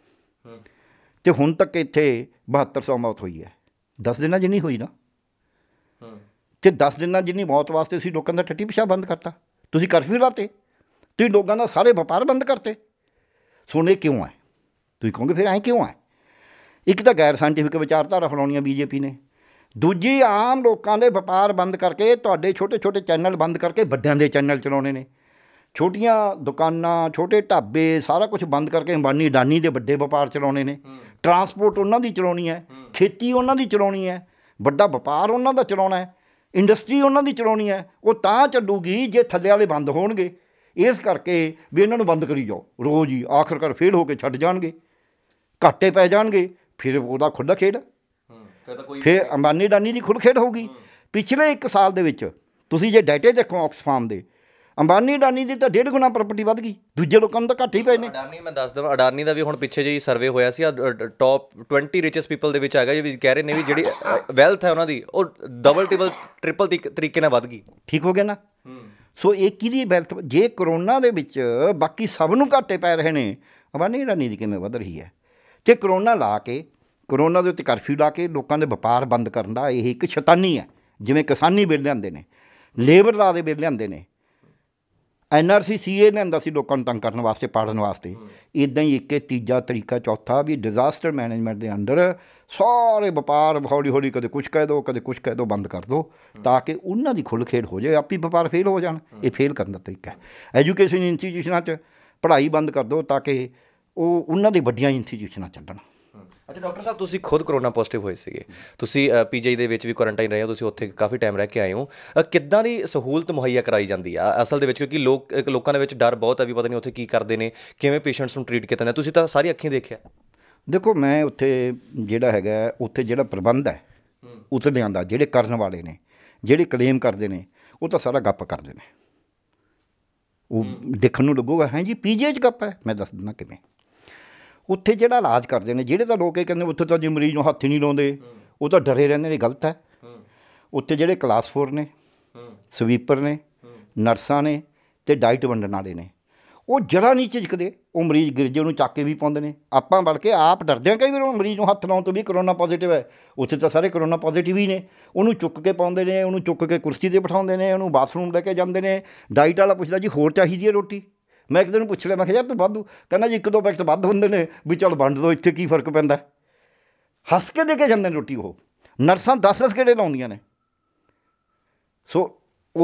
ਤੇ ਹੁਣ ਤੱਕ ਇੱਥੇ 7200 ਮੌਤ ਹੋਈ ਹੈ 10 ਦਿਨਾਂ ਜਿੰਨੀ ਹੋਈ ਨਾ ਤੇ 10 ਦਿਨਾਂ ਜਿੰਨੀ ਮੌਤ ਵਾਸਤੇ ਤੁਸੀਂ ਲੋਕਾਂ ਦਾ ਟੱਟੀ ਪਿਸ਼ਾ ਬੰਦ ਕਰਤਾ ਤੁਸੀਂ ਕਰਫਿਊ ਲਾਤੇ ਤੁਸੀਂ ਲੋਕਾਂ ਦਾ ਸਾਰੇ ਵਪਾਰ ਬੰਦ ਕਰਤੇ ਸੋਨੇ ਕਿਉਂ ਹੈ ਤੁਸੀਂ ਕਹੋਗੇ ਫਿਰ ਐ ਕਿਉਂ ਹੈ ਇੱਕ ਤਾਂ ਗੈਰ ਸਾਇੰਟਿਫਿਕ ਵਿਚਾਰਧਾਰਾ ਆ ਬੀਜੇਪੀ ਨੇ ਦੂਜੀ ਆਮ ਲੋਕਾਂ ਦੇ ਵਪਾਰ ਬੰਦ ਕਰਕੇ ਤੁਹਾਡੇ ਛੋਟੇ-ਛੋਟੇ ਚੈਨਲ ਬੰਦ ਕਰਕੇ ਵੱਡਿਆਂ ਦੇ ਚੈਨਲ ਚਲਾਉਣੇ ਨੇ ਛੋਟੀਆਂ ਦੁਕਾਨਾਂ ਛੋਟੇ ਢਾਬੇ ਸਾਰਾ ਕੁਝ ਬੰਦ ਕਰਕੇ ਅੰਬਾਨੀ ਡਾਨੀ ਦੇ ਵੱਡੇ ਵਪਾਰ ਚਲਾਉਣੇ ਨੇ ਟਰਾਂਸਪੋਰਟ ਉਹਨਾਂ ਦੀ ਚਲਾਉਣੀ ਹੈ ਖੇਤੀ ਉਹਨਾਂ ਦੀ ਚਲਾਉਣੀ ਹੈ ਵੱਡਾ ਵਪਾਰ ਉਹਨਾਂ ਦਾ ਚਲਾਉਣਾ ਹੈ ਇੰਡਸਟਰੀ ਉਹਨਾਂ ਦੀ ਚਲਾਉਣੀ ਹੈ ਉਹ ਤਾਂ ਚੱਲੂਗੀ ਜੇ ਥੱਲੇ ਵਾਲੇ ਬੰਦ ਹੋਣਗੇ ਇਸ ਕਰਕੇ ਵੀ ਇਹਨਾਂ ਨੂੰ ਬੰਦ ਕਰੀ ਜਾਓ ਰੋਜ਼ ਹੀ ਆਖਰਕਾਰ ਫੇਲ ਹੋ ਕੇ ਛੱਡ ਜਾਣਗੇ ਘਾਟੇ ਪੈ ਜਾਣਗੇ ਫਿਰ ਉਹਦਾ ਖੁੱਲਾ ਖੇਡ ਫਿਰ ਤਾਂ ਕੋਈ ਫਿਰ ਅੰਬਾਨੀ ਡਾਨੀ ਦੀ ਖੁੱਲ ਖੇਡ ਹੋਊਗੀ ਪਿਛਲੇ 1 ਸਾਲ ਦੇ ਵਿੱਚ ਤੁਸੀਂ ਜੇ ਡਾਟੇ ਦੇਖੋ ਆਕਸਫਾਰਮ ਦੇ ਅੰਬਾਨੀ ਡਾਨੀ ਦੀ ਤਾਂ ਡੇਢ ਗੁਣਾ ਪ੍ਰਾਪਰਟੀ ਵਧ ਗਈ ਦੂਜੇ ਲੋਕਾਂ ਨੂੰ ਤਾਂ ਘੱਟ ਹੀ ਪਏ ਨੇ ਅੰਬਾਨੀ ਮੈਂ ਦੱਸ ਦਵਾਂ ਅਡਾਨੀ ਦਾ ਵੀ ਹੁਣ ਪਿੱਛੇ ਜਿਹੀ ਸਰਵੇ ਹੋਇਆ ਸੀ ਟੌਪ 20 ਰਿਚਸ ਪੀਪਲ ਦੇ ਵਿੱਚ ਆ ਗਿਆ ਵੀ ਕਹਿ ਰਹੇ ਨੇ ਵੀ ਜਿਹੜੀ ਵੈਲਥ ਹੈ ਉਹਨਾਂ ਦੀ ਉਹ ਡਬਲ ਟ੍ਰਿਪਲ ਤਰੀਕੇ ਨਾਲ ਵਧ ਗਈ ਠੀਕ ਹੋ ਗਿਆ ਨਾ ਸੋ ਇਹ ਕਿਹਦੀ ਬੈਲਟ ਜੇ ਕਰੋਨਾ ਦੇ ਵਿੱਚ ਬਾਕੀ ਸਭ ਨੂੰ ਘਾਟੇ ਪੈ ਰਹੇ ਨੇ ਅਬਾਨੀ ਰਣੀ ਦੀ ਕਿਵੇਂ ਵਧ ਰਹੀ ਹੈ ਤੇ ਕਰੋਨਾ ਲਾ ਕੇ ਕਰੋਨਾ ਦੇ ਉੱਤੇ ਕਰਫਿਊ ਲਾ ਕੇ ਲੋਕਾਂ ਦੇ ਵਪਾਰ ਬੰਦ ਕਰਨ ਦਾ ਇਹ ਇੱਕ ਸ਼ੈਤਾਨੀ ਹੈ ਜਿਵੇਂ ਕਿਸਾਨੀ ਬਿੱਲ ਲਿਆਂਦੇ ਨੇ ਲੇਬਰ ਲਾ ਦੇ ਬਿੱਲ ਲਿਆਂਦੇ ਨੇ ਐਨਆਰਸੀ ਸੀਏ ਸੀ ਸੀ ਲੋਕਾਂ ਨੂੰ ਤੰਗ ਕਰਨ ਵਾਸਤੇ ਪਾੜਨ ਵਾਸਤੇ ਇਦਾਂ ਹੀ ਇੱਕ ਤੀਜਾ ਤਰੀਕਾ ਚੌਥਾ ਵੀ ਡਿਜ਼ਾਸਟਰ ਮੈਨੇਜਮੈਂਟ ਦੇ ਅੰਦਰ ਸਾਰੇ ਵਪਾਰ ਹੌਲੀ ਹੌਲੀ ਕਦੇ ਕੁਝ ਕਹਿ ਦੋ ਕਦੇ ਕੁਝ ਕਹਿ ਦੋ ਬੰਦ ਕਰ ਦੋ ਤਾਂ ਕਿ ਉਹਨਾਂ ਦੀ ਖੁੱਲ ਖੇਡ ਹੋ ਜਾਏ ਆਪੀ ਵਪਾਰ ਫੇਲ ਹੋ ਜਾਣ ਇਹ ਫੇਲ ਕਰਨ ਦਾ ਤਰੀਕਾ ਹੈ ਐਜੂਕੇਸ਼ਨ ਇੰਸਟੀਟਿਊਸ਼ਨਾਂ 'ਚ ਪੜ੍ਹਾਈ ਬੰਦ ਕਰ ਦੋ ਤਾਂ ਕਿ ਉਹ ਉਹਨਾਂ ਦੀ ਵੱਡੀਆਂ ਇੰਸਟੀਟਿਊਸ਼ਨਾਂ ਚੱਲਣ ਅੱਛਾ ਡਾਕਟਰ ਸਾਹਿਬ ਤੁਸੀਂ ਖੁਦ ਕਰੋਨਾ ਪੋਜ਼ਿਟਿਵ ਹੋਏ ਸੀਗੇ ਤੁਸੀਂ ਪੀਜੀਆਈ ਦੇ ਵਿੱਚ ਵੀ ਕੁਆਰੰਟਾਈਨ ਰਹੇ ਹੋ ਤੁਸੀਂ ਉੱਥੇ ਕਾਫੀ ਟਾਈਮ ਰਹਿ ਕੇ ਆਏ ਹੋ ਕਿੱਦਾਂ ਦੀ ਸਹੂਲਤ ਮੁਹੱਈਆ ਕਰਾਈ ਜਾਂਦੀ ਆ ਅਸਲ ਦੇ ਵਿੱਚ ਕਿਉਂਕਿ ਲੋਕ ਲੋਕਾਂ ਦੇ ਵਿੱਚ ਡਰ ਬਹੁਤ ਆ ਵੀ ਪਤਾ ਨਹੀਂ ਉੱਥੇ ਕੀ ਕਰਦੇ ਨੇ ਕਿਵੇਂ ਪੇਸ਼ੈਂਟਸ ਨੂੰ ਟ੍ਰੀਟ ਕੀਤਾ ਜਾਂਦਾ ਤੁਸੀਂ ਤਾਂ ਸਾਰੀ ਅੱਖੀਂ ਦੇਖਿਆ ਦੇਖੋ ਮੈਂ ਉੱਥੇ ਜਿਹੜਾ ਹੈਗਾ ਉੱਥੇ ਜਿਹੜਾ ਪ੍ਰਬੰਧ ਹੈ ਉੱਥੇ ਲਿਆਂਦਾ ਜਿਹੜੇ ਕਰਨ ਵਾਲੇ ਨੇ ਜਿਹੜੇ ਕਲੇਮ ਕਰਦੇ ਨੇ ਉਹ ਤਾਂ ਸਾਰਾ ਗੱਪ ਕਰਦੇ ਨੇ ਉਹ ਦੇਖਣ ਨੂੰ ਲੱਗੂਗਾ ਹੈ ਜੀ ਪੀਜੀ ਚ ਗੱਪ ਹੈ ਮੈਂ ਦੱਸ ਦਿੰਦਾ ਕਿਵੇਂ ਉੱਥੇ ਜਿਹੜਾ ਇਲਾਜ ਕਰਦੇ ਨੇ ਜਿਹੜੇ ਤਾਂ ਲੋਕ ਇਹ ਕਹਿੰਦੇ ਉੱਥੇ ਤਾਂ ਜੇ ਮਰੀਜ਼ ਨੂੰ ਹੱਥ ਹੀ ਨਹੀਂ ਲਾਉਂਦੇ ਉਹ ਤਾਂ ਡਰੇ ਰਹਿੰਦੇ ਨੇ ਗਲਤ ਹੈ ਉੱਥੇ ਜਿਹੜੇ ਕਲਾਸ 4 ਨੇ ਸਵੀਪਰ ਨੇ ਨਰਸਾਂ ਨੇ ਤੇ ਡਾਈਟ ਵੰਡਣ ਵਾਲੇ ਨੇ ਉਹ ਜਰਾ ਨਹੀਂ ਝਿਜਕਦੇ ਉਹ ਮਰੀਜ਼ ਗਿਰਜੇ ਨੂੰ ਚੱਕ ਕੇ ਵੀ ਪਾਉਂਦੇ ਨੇ ਆਪਾਂ ਵੜ ਕੇ ਆਪ ਡਰਦੇ ਆ ਕਈ ਵਾਰ ਉਹ ਮਰੀਜ਼ ਨੂੰ ਹੱਥ ਲਾਉਣ ਤੋਂ ਵੀ ਕਰੋਨਾ ਪੋਜ਼ਿਟਿਵ ਹੈ ਉੱਥੇ ਤਾਂ ਸਾਰੇ ਕਰੋਨਾ ਪੋਜ਼ਿਟਿਵ ਹੀ ਨੇ ਉਹਨੂੰ ਚੁੱਕ ਕੇ ਪਾਉਂਦੇ ਨੇ ਉਹਨੂੰ ਚੁੱਕ ਕੇ ਕੁਰਸੀ ਤੇ ਬਿਠਾਉਂਦੇ ਨੇ ਉਹਨੂੰ ਬਾਥਰੂਮ ਲੈ ਕੇ ਜਾਂਦੇ ਨੇ ਡਾਈਟ ਵਾਲਾ ਪੁੱਛਦਾ ਜੀ ਹੋਰ ਚਾਹੀਦੀ ਹੈ ਰੋਟੀ ਮੈਂ ਇੱਕ ਦਿਨ ਪੁੱਛ ਲਿਆ ਮੈਂ ਕਿਹਾ ਯਾਰ ਤੂੰ ਵਾਧੂ ਕਹਿੰਦਾ ਜੀ ਇੱਕ ਦੋ ਪੈਕਟ ਵੱਧ ਹੁੰਦੇ ਨੇ ਵੀ ਚਲ ਵੰਡ ਦੋ ਇੱਥੇ ਕੀ ਫਰਕ ਪੈਂਦਾ ਹੱਸ ਕੇ ਦੇ ਕੇ ਜਾਂਦੇ ਨੇ ਰੋਟੀ ਉਹ ਨਰਸਾਂ 10-10 ਕਿਹੜੇ ਲਾਉਂਦੀਆਂ ਨੇ ਸੋ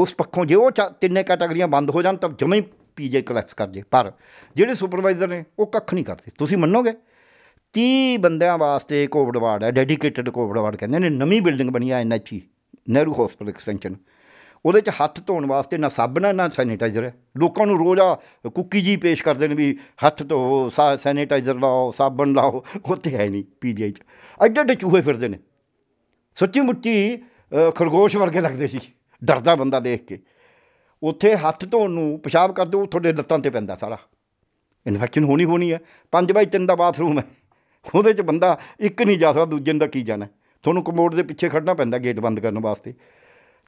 ਉਸ ਪੱਖੋਂ ਜੇ ਉਹ ਤਿੰਨੇ ਕੈਟਾਗਰੀਆਂ ਬੰਦ ਹੋ ਜਾਣ ਤਾਂ ਜਮੇ ਪੀਜੇ ਕਲੈਕਸ ਕਰ ਜੇ ਪਰ ਜਿਹੜੇ ਸੁਪਰਵਾਈਜ਼ਰ ਨੇ ਉਹ ਕੱਖ ਨਹੀਂ ਕਰਦੇ ਤੁਸੀਂ ਮੰਨੋਗੇ 30 ਬੰਦਿਆਂ ਵਾਸਤੇ ਕੋਵਿਡ ਵਾਰਡ ਹੈ ਡੈਡੀਕੇਟਿਡ ਕੋਵਿਡ ਵਾਰਡ ਕਹਿੰਦੇ ਨੇ ਨਵੀਂ ਬਿਲਡਿੰਗ ਬਣੀ ਆ ਐਨਐਚਈ ਨਹਿਰੂ ਹਸਪੀਟਲ ਐਕਸਟੈਂਸ਼ਨ ਉਹਦੇ 'ਚ ਹੱਥ ਧੋਣ ਵਾਸਤੇ ਨਾ ਸਾਬਣ ਨਾ ਸੈਨੀਟਾਈਜ਼ਰ ਹੈ ਲੋਕਾਂ ਨੂੰ ਰੋਜ਼ ਆ ਕੁੱਕੀ ਜੀ ਪੇਸ਼ ਕਰਦੇ ਨੇ ਵੀ ਹੱਥ ਧੋ ਸੈਨੀਟਾਈਜ਼ਰ ਲਾਓ ਸਾਬਣ ਲਾਓ ਉੱਥੇ ਹੈ ਨਹੀਂ ਪੀਜੀਆਈ 'ਚ ਐਡੇ ਐਡੇ ਚੂਹੇ ਫਿਰਦੇ ਨੇ ਸੱਚੀ ਮੁੱਚੀ ਖਰਗੋਸ਼ ਵਰਗੇ ਲੱਗਦੇ ਸੀ ਡਰਦਾ ਬੰਦਾ ਦੇਖ ਕੇ ਉੱਥੇ ਹੱਥ ਧੋਣ ਨੂੰ ਪਿਸ਼ਾਬ ਕਰਦੇ ਉਹ ਤੁਹਾਡੇ ਲੱਤਾਂ ਤੇ ਪੈਂਦਾ ਸਾਰਾ ਇਨਫੈਕਸ਼ਨ ਹੋਣੀ ਹੋਣੀ ਹੈ ਪੰਜ ਬਾਈ ਤਿੰਨ ਦਾ ਬਾਥਰੂਮ ਹੈ ਉਹਦੇ 'ਚ ਬੰਦਾ ਇੱਕ ਨਹੀਂ ਜਾ ਸਕਦਾ ਦੂਜੇ ਦਾ ਕੀ ਜਾਣਾ ਤੁਹਾਨੂੰ ਕਮੋਡ ਦੇ ਪਿੱਛੇ ਖੜਨਾ ਪੈਂਦਾ ਗੇਟ ਬੰਦ ਕਰਨ ਵਾਸਤੇ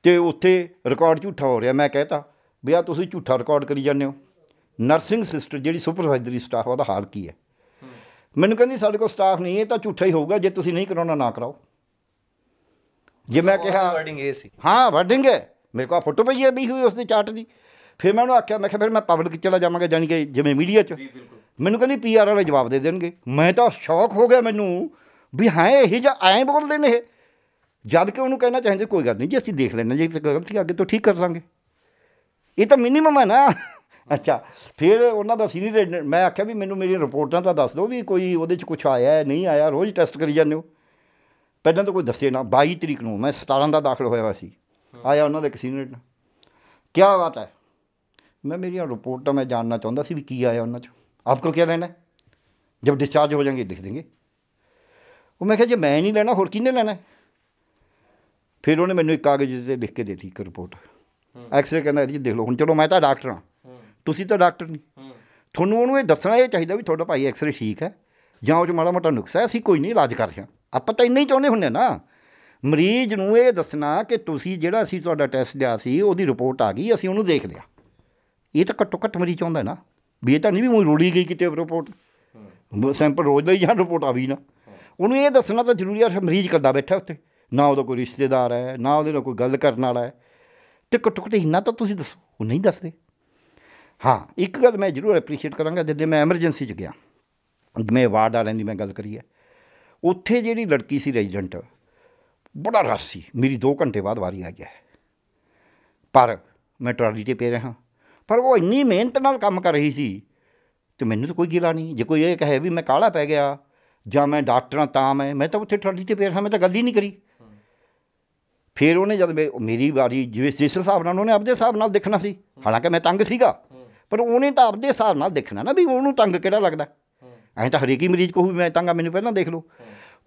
ਤੇ ਉੱਥੇ ਰਿਕਾਰਡ ਝੂਠਾ ਹੋ ਰਿਹਾ ਮੈਂ ਕਹਤਾ ਵੀ ਆ ਤੁਸੀਂ ਝੂਠਾ ਰਿਕਾਰਡ ਕਰੀ ਜਾਂਦੇ ਹੋ ਨਰਸਿੰਗ ਸਿਸਟਰ ਜਿਹੜੀ ਸੁਪਰਵਾਈਜ਼ਰੀ ਸਟਾਫ ਉਹਦਾ ਹਾਲ ਕੀ ਹੈ ਮੈਨੂੰ ਕਹਿੰਦੀ ਸਾਡੇ ਕੋਲ ਸਟਾਫ ਨਹੀਂ ਹੈ ਤਾਂ ਝੂਠਾ ਹੀ ਹੋਊਗਾ ਜੇ ਤੁਸੀਂ ਨਹੀਂ ਕਰਾਉਣਾ ਨਾ ਕਰਾਓ ਜੇ ਮੈਂ ਕਿਹਾ ਵਰਡਿੰਗ ਇਹ ਸੀ ਹਾਂ ਵਰਡਿੰਗ ਹੈ ਮੇਰੇ ਕੋਲ ਫੋਟੋ ਪਈ ਨਹੀਂ ਹੋਈ ਉਸ ਦੀ ਚਾਰਟ ਦੀ ਫਿਰ ਮੈਂ ਉਹਨੂੰ ਆਖਿਆ ਮੈਂ ਕਿਹਾ ਫਿਰ ਮੈਂ ਪਬਲਿਕ ਚਲਾ ਜਾਵਾਂਗਾ ਜਾਨੀ ਕਿ ਜਿਵੇਂ ਮੀਡੀਆ 'ਚ ਬਿਲਕੁਲ ਮੈਨੂੰ ਕਹਿੰਦੀ ਪੀਆਰ ਵਾਲੇ ਜਵਾਬ ਦੇ ਦੇਣਗੇ ਮੈਂ ਤਾਂ ਸ਼ੌਕ ਹੋ ਗਿਆ ਮੈਨੂੰ ਵੀ ਹਾਂ ਇਹ ਜਿਹਾ ਐ ਬੋਲਦੇ ਨੇ ਇਹ ਜਦ ਕਿ ਉਹਨੂੰ ਕਹਿਣਾ ਚਾਹੀਦਾ ਕੋਈ ਗੱਲ ਨਹੀਂ ਜੀ ਅਸੀਂ ਦੇਖ ਲੈਣਾ ਜੇ ਗਲਤੀ ਅੱਗੇ ਤੋਂ ਠੀਕ ਕਰ ਲਾਂਗੇ ਇਹ ਤਾਂ ਮਿਨੀਮਮ ਹੈ ਨਾ ਅੱਛਾ ਫਿਰ ਉਹਨਾਂ ਦਾ ਸੀਨੀਅਰ ਮੈਂ ਆਖਿਆ ਵੀ ਮੈਨੂੰ ਮੇਰੀਆਂ ਰਿਪੋਰਟਾਂ ਤਾਂ ਦੱਸ ਦਿਓ ਵੀ ਕੋਈ ਉਹਦੇ 'ਚ ਕੁਝ ਆਇਆ ਨਹੀਂ ਆਇਆ ਰੋਜ਼ ਟੈਸਟ ਕਰੀ ਜਾਂਦੇ ਹੋ ਪਹਿਲਾਂ ਤਾਂ ਕੋਈ ਦੱਸੇ ਨਾ 22 ਤਰੀਕ ਨੂੰ ਮੈਂ 17 ਦਾ ਦਾਖਲ ਹੋਇਆ ਸੀ ਆਇਆ ਉਹਨਾਂ ਦੇ ਕਸੀਨੇਟ ਸੀਨੀਅਰ ਕੀ ਬਾਤ ਹੈ ਮੈਂ ਮੇਰੀਆਂ ਰਿਪੋਰਟਾਂ ਮੈਂ ਜਾਣਨਾ ਚਾਹੁੰਦਾ ਸੀ ਵੀ ਕੀ ਆਇਆ ਉਹਨਾਂ 'ਚ ਆਪਕੋ ਕੀ ਲੈਣਾ ਜਦ ਡਿਸਚਾਰਜ ਹੋ ਜਾਣਗੇ ਲਿਖ ਦੇਣਗੇ ਉਹ ਮੈਂ ਕਿਹਾ ਜੇ ਮੈਂ ਨਹੀਂ ਲੈਣਾ ਹੋਰ ਕਿਹਨੇ ਲੈਣਾ ਫਿਰ ਉਹਨੇ ਮੈਨੂੰ ਇੱਕ ਕਾਗਜ਼ ਤੇ ਲਿਖ ਕੇ ਦਿੱਤੀ ਇੱਕ ਰਿਪੋਰਟ ਐਕਸਰੇ ਕਹਿੰਦਾ ਜੀ ਦੇਖ ਲਓ ਹੁਣ ਚਲੋ ਮੈਂ ਤਾਂ ਡਾਕਟਰ ਹਾਂ ਤੁਸੀਂ ਤਾਂ ਡਾਕਟਰ ਨਹੀਂ ਤੁਹਾਨੂੰ ਉਹਨੂੰ ਇਹ ਦੱਸਣਾ ਇਹ ਚਾਹੀਦਾ ਵੀ ਤੁਹਾਡਾ ਭਾਈ ਐਕਸਰੇ ਠੀਕ ਹੈ ਜਾਂ ਉਹ ਚ ਮਾੜਾ ਮੋਟਾ ਨੁਕਸ ਹੈ ਅਸੀਂ ਕੋਈ ਨਹੀਂ ਇਲਾਜ ਕਰ ਰਹੇ ਆਪਾਂ ਤਾਂ ਇੰਨਾ ਹੀ ਚਾਹੁੰਦੇ ਹੁੰਨੇ ਨਾ ਮਰੀਜ਼ ਨੂੰ ਇਹ ਦੱਸਣਾ ਕਿ ਤੁਸੀਂ ਜਿਹੜਾ ਅਸੀਂ ਤੁਹਾਡਾ ਟੈਸਟ ਲਿਆ ਸੀ ਉਹਦੀ ਰਿਪੋਰਟ ਆ ਗਈ ਅਸੀਂ ਉਹਨੂੰ ਦੇਖ ਲਿਆ ਇਹ ਤਾਂ ਘੱਟੋ ਘੱਟ ਮਰੀਜ਼ ਚਾਹੁੰਦਾ ਨਾ ਵੀ ਇਹ ਤਾਂ ਨਹੀਂ ਵੀ ਮੈਂ ਰੋੜੀ ਗਈ ਕਿਤੇ ਰਿਪੋਰਟ ਸੈਂਪਲ ਰੋਜ਼ ਲਈ ਜਾਂ ਰਿਪੋਰਟ ਆ ਵੀ ਨਾ ਉਹਨੂੰ ਇਹ ਦੱਸਣਾ ਤਾਂ ਜ਼ਰੂਰੀ ਹੈ ਮਰੀਜ਼ ਕੱਢਾ ਬੈਠਾ ਉੱਥੇ ਨਾ ਉਹਦਾ ਕੋਈ ਰਿਸ਼ਤੇਦਾਰ ਹੈ ਨਾ ਉਹਦੇ ਨਾਲ ਕੋਈ ਗੱਲ ਕਰਨ ਵਾਲਾ ਹੈ ਤੇ ਘੱਟੋ ਘੱਟ ਇੰਨਾ ਤਾਂ ਤੁਸੀਂ ਦੱਸੋ ਉਹ ਨਹੀਂ ਦੱਸਦੇ ਹਾਂ ਇੱਕ ਗੱਲ ਮੈਂ ਜ਼ਰੂਰ ਐਪਰੀਸ਼ੀਏਟ ਕਰਾਂਗਾ ਜਦੋਂ ਮੈਂ ਐਮਰਜੈਂਸੀ 'ਚ ਗਿਆ ਮੈਂ ਵਾਰਡ ਵਾਲਿਆਂ ਦੀ ਮੈਂ ਗੱਲ ਕਰੀ ਹੈ ਉੱਥੇ ਜਿਹੜੀ ਲੜਕੀ ਸੀ ਰੈਜ਼ੀਡੈਂਟ ਬੜਾ ਰਸ ਸੀ ਮੇਰੀ 2 ਘੰਟੇ ਬਾਅਦ ਵਾਰੀ ਆਈ ਹੈ ਪਰ ਮੈਂ ਟਰਾਲੀ ਤੇ ਪੇ ਰਿਹਾ ਪਰ ਉਹ ਇੰਨੀ ਮਿਹਨਤ ਨਾਲ ਕੰਮ ਕਰ ਰਹੀ ਸੀ ਤੇ ਮੈਨੂੰ ਤਾਂ ਕੋਈ ਗਿਲਾ ਨਹੀਂ ਜੇ ਕੋਈ ਇਹ ਕਹੇ ਵੀ ਮੈਂ ਕਾਲਾ ਪੈ ਗਿਆ ਜਾਂ ਮੈਂ ਡਾਕਟਰਾਂ ਤਾਂ ਮੈਂ ਮੈਂ ਤਾਂ ਉੱਥੇ ਟਰਾਲੀ ਤੇ ਪੇ ਰਿਹਾ ਮੈਂ ਤਾਂ ਗੱਲ ਹੀ ਨਹੀਂ ਕਰੀ ਫਿਰ ਉਹਨੇ ਜਦ ਮੇਰੀ ਵਾਰੀ ਜਿਵੇਂ ਸਿਸਟਰ ਸਾਹਿਬ ਨਾਲ ਉਹਨੇ ਆਪਦੇ ਹਿਸਾਬ ਨਾਲ ਦੇਖਣਾ ਸੀ ਹਾਲਾਂਕਿ ਮੈਂ ਤੰਗ ਸੀਗਾ ਪਰ ਉਹਨੇ ਤਾਂ ਆਪਦੇ ਹਿਸਾਬ ਨਾਲ ਦੇਖਣਾ ਨਾ ਵੀ ਉਹਨੂੰ ਤੰਗ ਕਿਹੜਾ ਲੱਗਦਾ ਐਂ ਤਾਂ ਹਰੇਕ ਹੀ ਮਰੀਜ਼ ਕੋਈ ਮੈਂ ਤੰਗ ਆ ਮੈਨੂੰ ਪਹਿਲਾਂ ਦੇਖ ਲਓ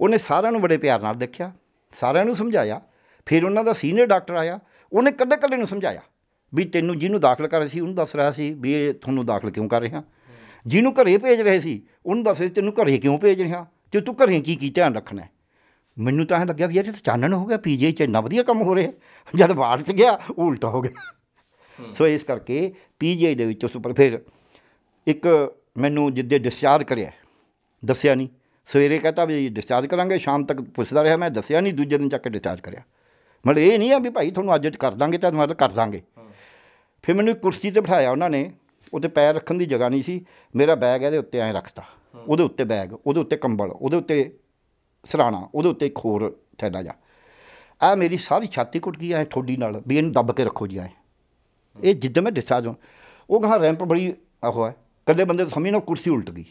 ਉਹਨੇ ਸਾਰਿਆਂ ਨੂੰ ਬੜੇ ਪਿਆਰ ਨਾਲ ਦੇਖਿਆ ਸਾਰਿਆਂ ਨੂੰ ਸਮਝਾਇਆ ਫਿਰ ਉਹਨਾਂ ਦਾ ਸੀਨੀਅਰ ਡਾਕਟਰ ਆਇਆ ਉਹਨੇ ਕੱਡੇ ਕੱਲੇ ਨੂੰ ਸਮਝਾਇਆ ਵੀ ਤੈਨੂੰ ਜਿਹਨੂੰ ਦਾਖਲ ਕਰ ਰਹੇ ਸੀ ਉਹਨੂੰ ਦੱਸ ਰਿਹਾ ਸੀ ਵੀ ਇਹ ਤੁਹਾਨੂੰ ਦਾਖਲ ਕਿਉਂ ਕਰ ਰਿਹਾ ਜਿਹਨੂੰ ਘਰੇ ਭੇਜ ਰਹੇ ਸੀ ਉਹਨੂੰ ਦੱਸ ਰਿਹਾ ਤੈਨੂੰ ਘਰੇ ਕਿਉਂ ਭੇਜ ਰਿਹਾ ਤੇ ਤੂੰ ਘਰੇ ਕੀ ਕੀ ਧਿਆਨ ਰੱਖਣਾ ਮੈਨੂੰ ਤਾਂ ਐ ਲੱਗਿਆ ਵੀ ਇਹ ਤਾਂ ਚਾਨਣ ਹੋ ਗਿਆ ਪੀਜੀ ਚ ਇੰਨਾ ਵਧੀਆ ਕੰਮ ਹੋ ਰਿਹਾ ਜਦ ਬਾਹਰ ਚ ਗਿਆ ਉਲਟਾ ਹੋ ਗਿਆ ਸੋ ਇਸ ਕਰਕੇ ਪੀਜੀ ਦੇ ਵਿੱਚ ਉਸ ਉੱਪਰ ਫਿਰ ਇੱਕ ਮੈਨੂੰ ਜਿੱਦੇ ਡਿਸਚਾਰਜ ਕਰਿਆ ਦੱਸਿਆ ਨਹੀਂ ਸਵੇਰੇ ਕਹਤਾ ਵੀ ਡਿਸਚਾਰਜ ਕਰਾਂਗੇ ਸ਼ਾਮ ਤੱਕ ਪੁੱਛਦਾ ਰਿਹਾ ਮੈਂ ਦੱਸਿਆ ਨਹੀਂ ਦੂਜੇ ਦਿਨ ਚੱਕ ਕੇ ਡਿਸਚਾਰਜ ਕਰਿਆ ਮਤਲਬ ਇਹ ਨਹੀਂ ਆ ਵੀ ਭਾਈ ਤੁਹਾਨੂੰ ਅੱਜ ਕਰ ਦਾਂਗੇ ਤਾਂ ਮਤਲਬ ਕਰ ਦਾਂਗੇ ਫਿਰ ਮੈਨੂੰ ਕੁਰਸੀ ਤੇ ਬਿਠਾਇਆ ਉਹਨਾਂ ਨੇ ਉੱਤੇ ਪੈਰ ਰੱਖਣ ਦੀ ਜਗ੍ਹਾ ਨਹੀਂ ਸੀ ਮੇਰਾ ਬੈਗ ਇਹਦੇ ਉੱਤੇ ਐਂ ਰੱਖਤਾ ਉਹਦੇ ਉੱਤੇ ਬੈਗ ਉਹਦੇ ਉੱਤੇ ਕੰਬਲ ਉਹਦੇ ਉੱਤੇ ਸਰਾਣਾ ਉਹਦੇ ਉੱਤੇ ਇੱਕ ਹੋਰ ਥੈਲਾ ਜਾ ਆ ਮੇਰੀ ਸਾਰੀ ਛਾਤੀ ਕੁੱਟ ਗਈ ਐ ਥੋੜੀ ਨਾਲ ਵੀ ਇਹਨੂੰ ਦੱਬ ਕੇ ਰੱਖੋ ਜੀ ਐ ਇਹ ਜਿੱਦ ਮੈਂ ਡਿਸਚਾਰਜ ਹੋ ਉਹ ਕਹਾ ਰੈਂਪ ਬੜੀ ਉਹ ਹੈ ਕੱਲੇ ਬੰਦੇ ਸਮਝ ਨਾ ਕੁਰਸੀ ਉਲਟ ਗਈ